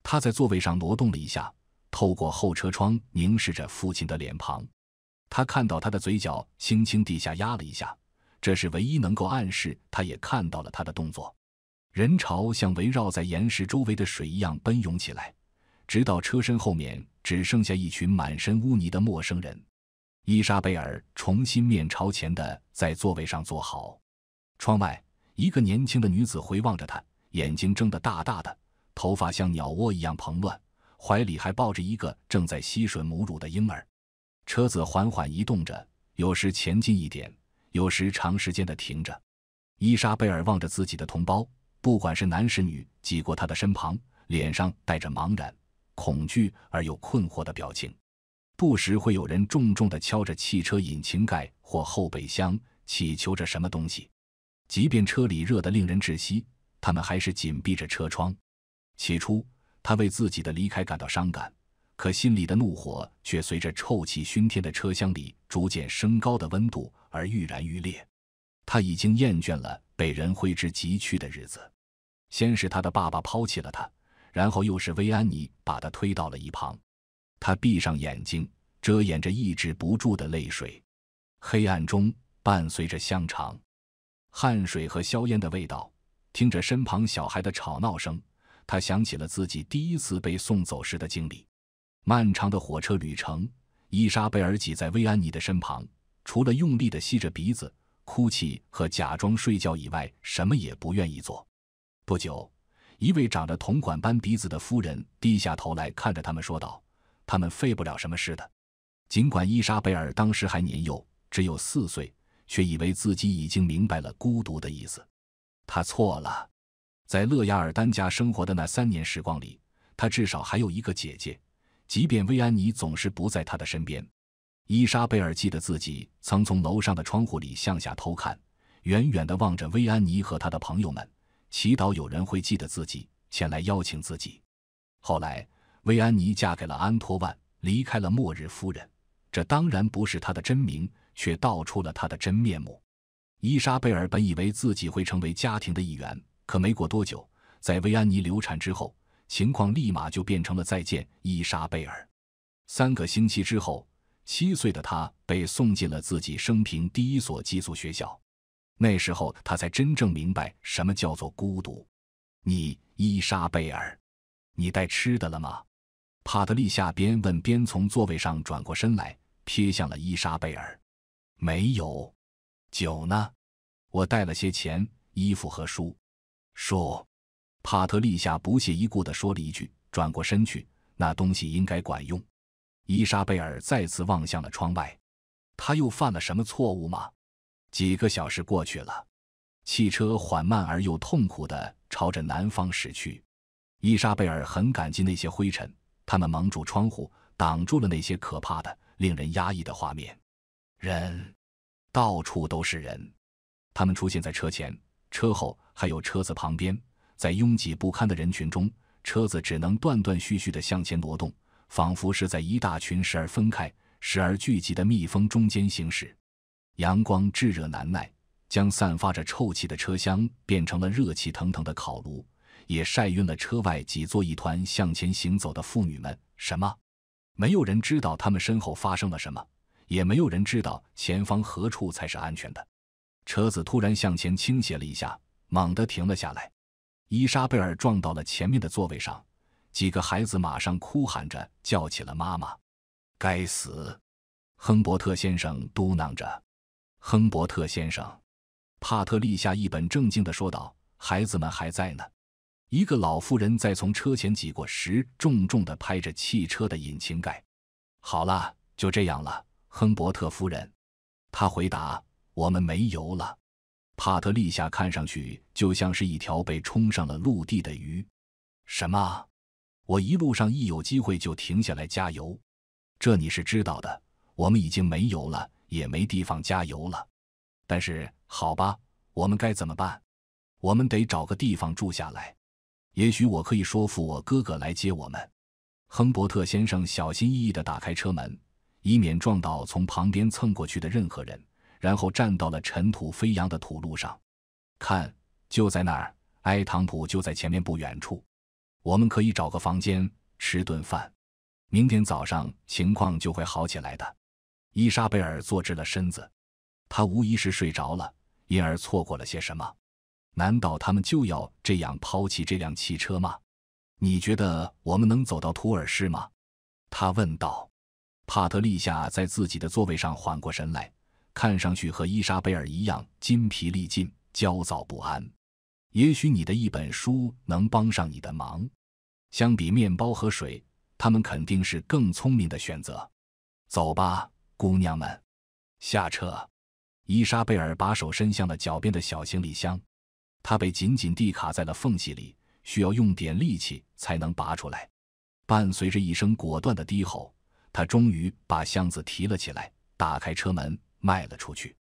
他在座位上挪动了一下，透过后车窗凝视着父亲的脸庞。他看到他的嘴角轻轻地下压了一下，这是唯一能够暗示他也看到了他的动作。人潮像围绕在岩石周围的水一样奔涌起来，直到车身后面只剩下一群满身污泥的陌生人。伊莎贝尔重新面朝前的在座位上坐好，窗外一个年轻的女子回望着她，眼睛睁得大大的，头发像鸟窝一样蓬乱，怀里还抱着一个正在吸吮母乳的婴儿。车子缓缓移动着，有时前进一点，有时长时间的停着。伊莎贝尔望着自己的同胞，不管是男是女，挤过她的身旁，脸上带着茫然、恐惧而又困惑的表情。不时会有人重重地敲着汽车引擎盖或后备箱，祈求着什么东西。即便车里热得令人窒息，他们还是紧闭着车窗。起初，他为自己的离开感到伤感，可心里的怒火却随着臭气熏天的车厢里逐渐升高的温度而愈燃愈烈。他已经厌倦了被人挥之即去的日子。先是他的爸爸抛弃了他，然后又是薇安妮把他推到了一旁。他闭上眼睛，遮掩着抑制不住的泪水。黑暗中伴随着香肠、汗水和硝烟的味道，听着身旁小孩的吵闹声，他想起了自己第一次被送走时的经历。漫长的火车旅程，伊莎贝尔挤在薇安妮的身旁，除了用力的吸着鼻子、哭泣和假装睡觉以外，什么也不愿意做。不久，一位长着铜管般鼻子的夫人低下头来看着他们，说道。他们费不了什么事的。尽管伊莎贝尔当时还年幼，只有四岁，却以为自己已经明白了孤独的意思。他错了。在勒亚尔丹家生活的那三年时光里，他至少还有一个姐姐，即便薇安妮总是不在他的身边。伊莎贝尔记得自己曾从楼上的窗户里向下偷看，远远的望着薇安妮和他的朋友们，祈祷有人会记得自己前来邀请自己。后来。薇安妮嫁给了安托万，离开了末日夫人。这当然不是她的真名，却道出了她的真面目。伊莎贝尔本以为自己会成为家庭的一员，可没过多久，在薇安妮流产之后，情况立马就变成了再见，伊莎贝尔。三个星期之后，七岁的她被送进了自己生平第一所寄宿学校。那时候，她才真正明白什么叫做孤独。你，伊莎贝尔，你带吃的了吗？帕特利夏边问边从座位上转过身来，瞥向了伊莎贝尔。没有，酒呢？我带了些钱、衣服和书。书。帕特利夏不屑一顾地说了一句，转过身去。那东西应该管用。伊莎贝尔再次望向了窗外。他又犯了什么错误吗？几个小时过去了，汽车缓慢而又痛苦地朝着南方驶去。伊莎贝尔很感激那些灰尘。他们蒙住窗户，挡住了那些可怕的、令人压抑的画面。人，到处都是人。他们出现在车前、车后，还有车子旁边。在拥挤不堪的人群中，车子只能断断续续地向前挪动，仿佛是在一大群时而分开、时而聚集的蜜蜂中间行驶。阳光炙热难耐，将散发着臭气的车厢变成了热气腾腾的烤炉。也晒晕了车外挤作一团向前行走的妇女们。什么？没有人知道他们身后发生了什么，也没有人知道前方何处才是安全的。车子突然向前倾斜了一下，猛地停了下来。伊莎贝尔撞到了前面的座位上，几个孩子马上哭喊着叫起了妈妈。“该死！”亨伯特先生嘟囔着。“亨伯特先生，”帕特立夏一本正经的说道，“孩子们还在呢。”一个老妇人在从车前挤过时，重重地拍着汽车的引擎盖。“好了，就这样了。”亨伯特夫人，他回答。“我们没油了。”帕特利夏看上去就像是一条被冲上了陆地的鱼。“什么？”“我一路上一有机会就停下来加油。”“这你是知道的。我们已经没油了，也没地方加油了。”“但是，好吧，我们该怎么办？”“我们得找个地方住下来。”也许我可以说服我哥哥来接我们。亨伯特先生小心翼翼地打开车门，以免撞到从旁边蹭过去的任何人，然后站到了尘土飞扬的土路上。看，就在那儿，埃唐普就在前面不远处。我们可以找个房间吃顿饭，明天早上情况就会好起来的。伊莎贝尔坐直了身子，她无疑是睡着了，因而错过了些什么。难道他们就要这样抛弃这辆汽车吗？你觉得我们能走到图尔市吗？他问道。帕特利夏在自己的座位上缓过神来，看上去和伊莎贝尔一样筋疲力尽、焦躁不安。也许你的一本书能帮上你的忙。相比面包和水，他们肯定是更聪明的选择。走吧，姑娘们，下车。伊莎贝尔把手伸向了脚边的小行李箱。他被紧紧地卡在了缝隙里，需要用点力气才能拔出来。伴随着一声果断的低吼，他终于把箱子提了起来，打开车门，迈了出去。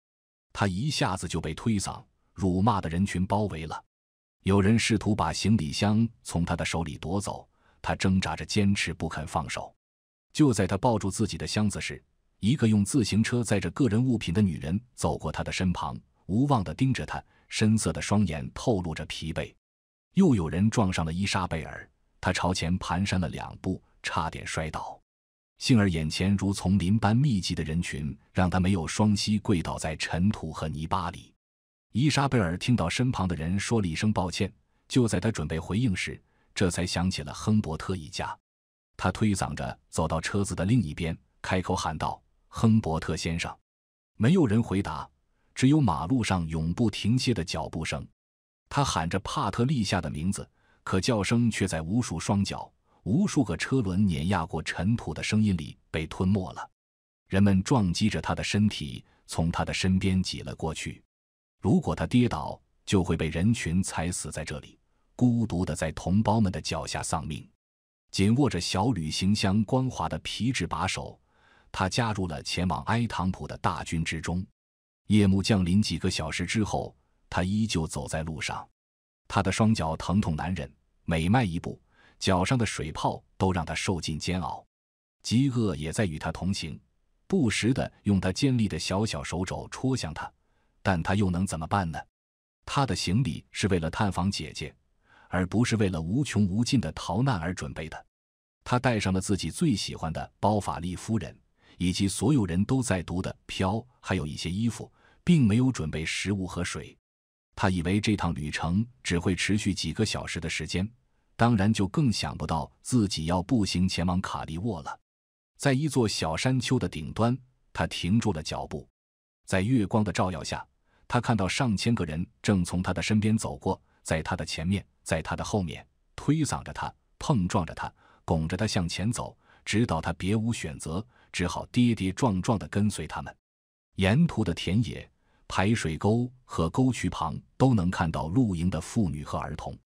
他一下子就被推搡、辱骂的人群包围了。有人试图把行李箱从他的手里夺走，他挣扎着，坚持不肯放手。就在他抱住自己的箱子时，一个用自行车载着个人物品的女人走过他的身旁，无望地盯着他。深色的双眼透露着疲惫，又有人撞上了伊莎贝尔。他朝前蹒跚了两步，差点摔倒，幸而眼前如丛林般密集的人群让他没有双膝跪倒在尘土和泥巴里。伊莎贝尔听到身旁的人说了一声抱歉，就在他准备回应时，这才想起了亨伯特一家。他推搡着走到车子的另一边，开口喊道：“亨伯特先生！”没有人回答。只有马路上永不停歇的脚步声，他喊着帕特利夏的名字，可叫声却在无数双脚、无数个车轮碾压过尘土的声音里被吞没了。人们撞击着他的身体，从他的身边挤了过去。如果他跌倒，就会被人群踩死在这里，孤独的在同胞们的脚下丧命。紧握着小旅行箱光滑的皮质把手，他加入了前往埃唐普的大军之中。夜幕降临，几个小时之后，他依旧走在路上。他的双脚疼痛难忍，每迈一步，脚上的水泡都让他受尽煎熬。饥饿也在与他同行，不时地用他尖利的小小手肘戳向他。但他又能怎么办呢？他的行李是为了探访姐姐，而不是为了无穷无尽的逃难而准备的。他带上了自己最喜欢的《包法利夫人》，以及所有人都在读的《飘》，还有一些衣服。并没有准备食物和水，他以为这趟旅程只会持续几个小时的时间，当然就更想不到自己要步行前往卡利沃了。在一座小山丘的顶端，他停住了脚步，在月光的照耀下，他看到上千个人正从他的身边走过，在他的前面，在他的后面，推搡着他，碰撞着他，拱着他向前走，直到他别无选择，只好跌跌撞撞地跟随他们。沿途的田野。排水沟和沟渠旁都能看到露营的妇女和儿童，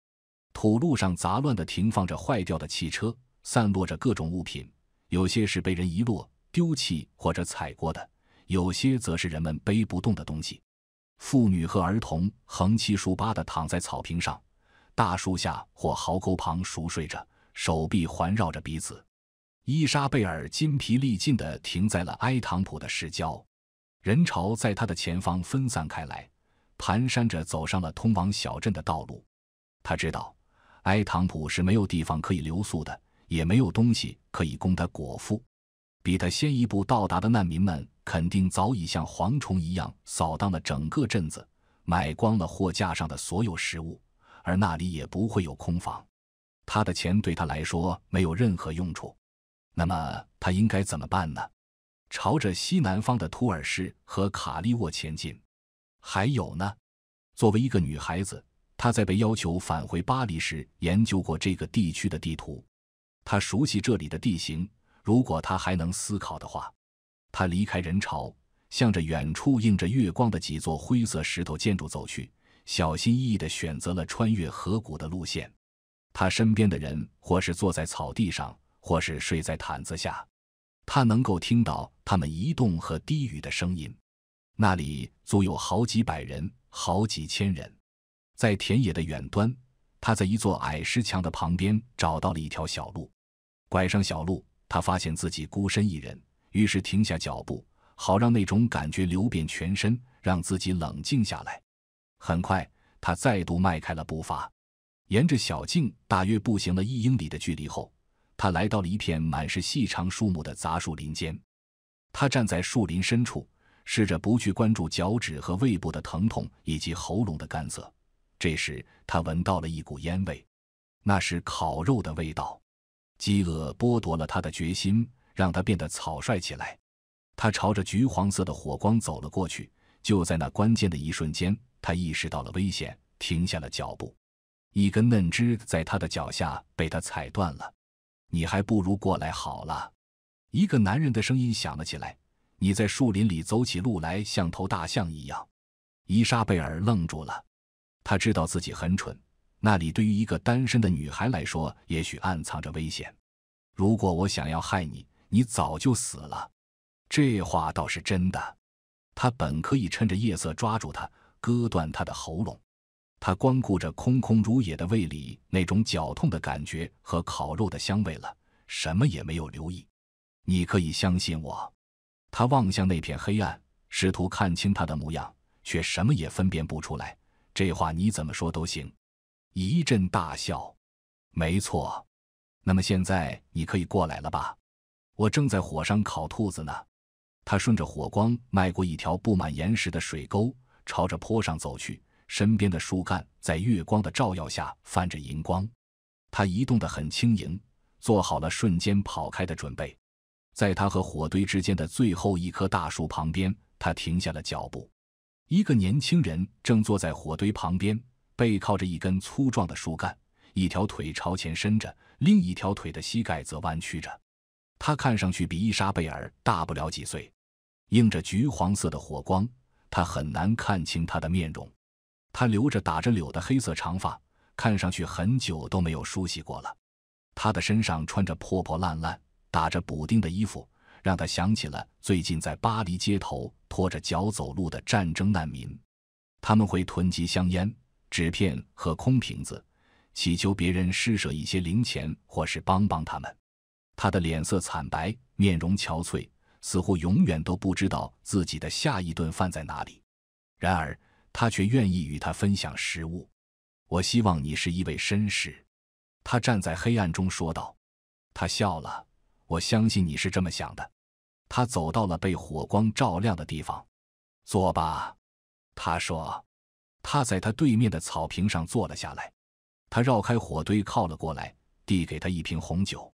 土路上杂乱地停放着坏掉的汽车，散落着各种物品，有些是被人遗落、丢弃或者踩过的，有些则是人们背不动的东西。妇女和儿童横七竖八地躺在草坪上、大树下或壕沟旁熟睡着，手臂环绕着彼此。伊莎贝尔筋疲力尽地停在了埃唐普的市郊。人潮在他的前方分散开来，蹒跚着走上了通往小镇的道路。他知道，埃唐普是没有地方可以留宿的，也没有东西可以供他果腹。比他先一步到达的难民们肯定早已像蝗虫一样扫荡了整个镇子，买光了货架上的所有食物，而那里也不会有空房。他的钱对他来说没有任何用处，那么他应该怎么办呢？朝着西南方的图尔市和卡利沃前进。还有呢，作为一个女孩子，她在被要求返回巴黎时研究过这个地区的地图，她熟悉这里的地形。如果她还能思考的话，她离开人潮，向着远处映着月光的几座灰色石头建筑走去，小心翼翼地选择了穿越河谷的路线。她身边的人或是坐在草地上，或是睡在毯子下。他能够听到他们移动和低语的声音，那里足有好几百人，好几千人。在田野的远端，他在一座矮石墙的旁边找到了一条小路，拐上小路，他发现自己孤身一人，于是停下脚步，好让那种感觉流遍全身，让自己冷静下来。很快，他再度迈开了步伐，沿着小径大约步行了一英里的距离后。他来到了一片满是细长树木的杂树林间，他站在树林深处，试着不去关注脚趾和胃部的疼痛以及喉咙的干涩。这时，他闻到了一股烟味，那是烤肉的味道。饥饿剥夺了他的决心，让他变得草率起来。他朝着橘黄色的火光走了过去。就在那关键的一瞬间，他意识到了危险，停下了脚步。一根嫩枝在他的脚下被他踩断了。你还不如过来好了。一个男人的声音响了起来。你在树林里走起路来像头大象一样。伊莎贝尔愣住了。她知道自己很蠢。那里对于一个单身的女孩来说，也许暗藏着危险。如果我想要害你，你早就死了。这话倒是真的。他本可以趁着夜色抓住她，割断她的喉咙。他光顾着空空如也的胃里那种绞痛的感觉和烤肉的香味了，什么也没有留意。你可以相信我。他望向那片黑暗，试图看清他的模样，却什么也分辨不出来。这话你怎么说都行。一阵大笑。没错。那么现在你可以过来了吧？我正在火上烤兔子呢。他顺着火光迈过一条布满岩石的水沟，朝着坡上走去。身边的树干在月光的照耀下泛着银光，他移动得很轻盈，做好了瞬间跑开的准备。在他和火堆之间的最后一棵大树旁边，他停下了脚步。一个年轻人正坐在火堆旁边，背靠着一根粗壮的树干，一条腿朝前伸着，另一条腿的膝盖则弯曲着。他看上去比伊莎贝尔大不了几岁。映着橘黄色的火光，他很难看清他的面容。他留着打着绺的黑色长发，看上去很久都没有梳洗过了。他的身上穿着破破烂烂、打着补丁的衣服，让他想起了最近在巴黎街头拖着脚走路的战争难民。他们会囤积香烟、纸片和空瓶子，祈求别人施舍一些零钱或是帮帮他们。他的脸色惨白，面容憔悴，似乎永远都不知道自己的下一顿饭在哪里。然而，他却愿意与他分享食物。我希望你是一位绅士。”他站在黑暗中说道。他笑了。我相信你是这么想的。他走到了被火光照亮的地方，坐吧。”他说。他在他对面的草坪上坐了下来。他绕开火堆靠了过来，递给他一瓶红酒。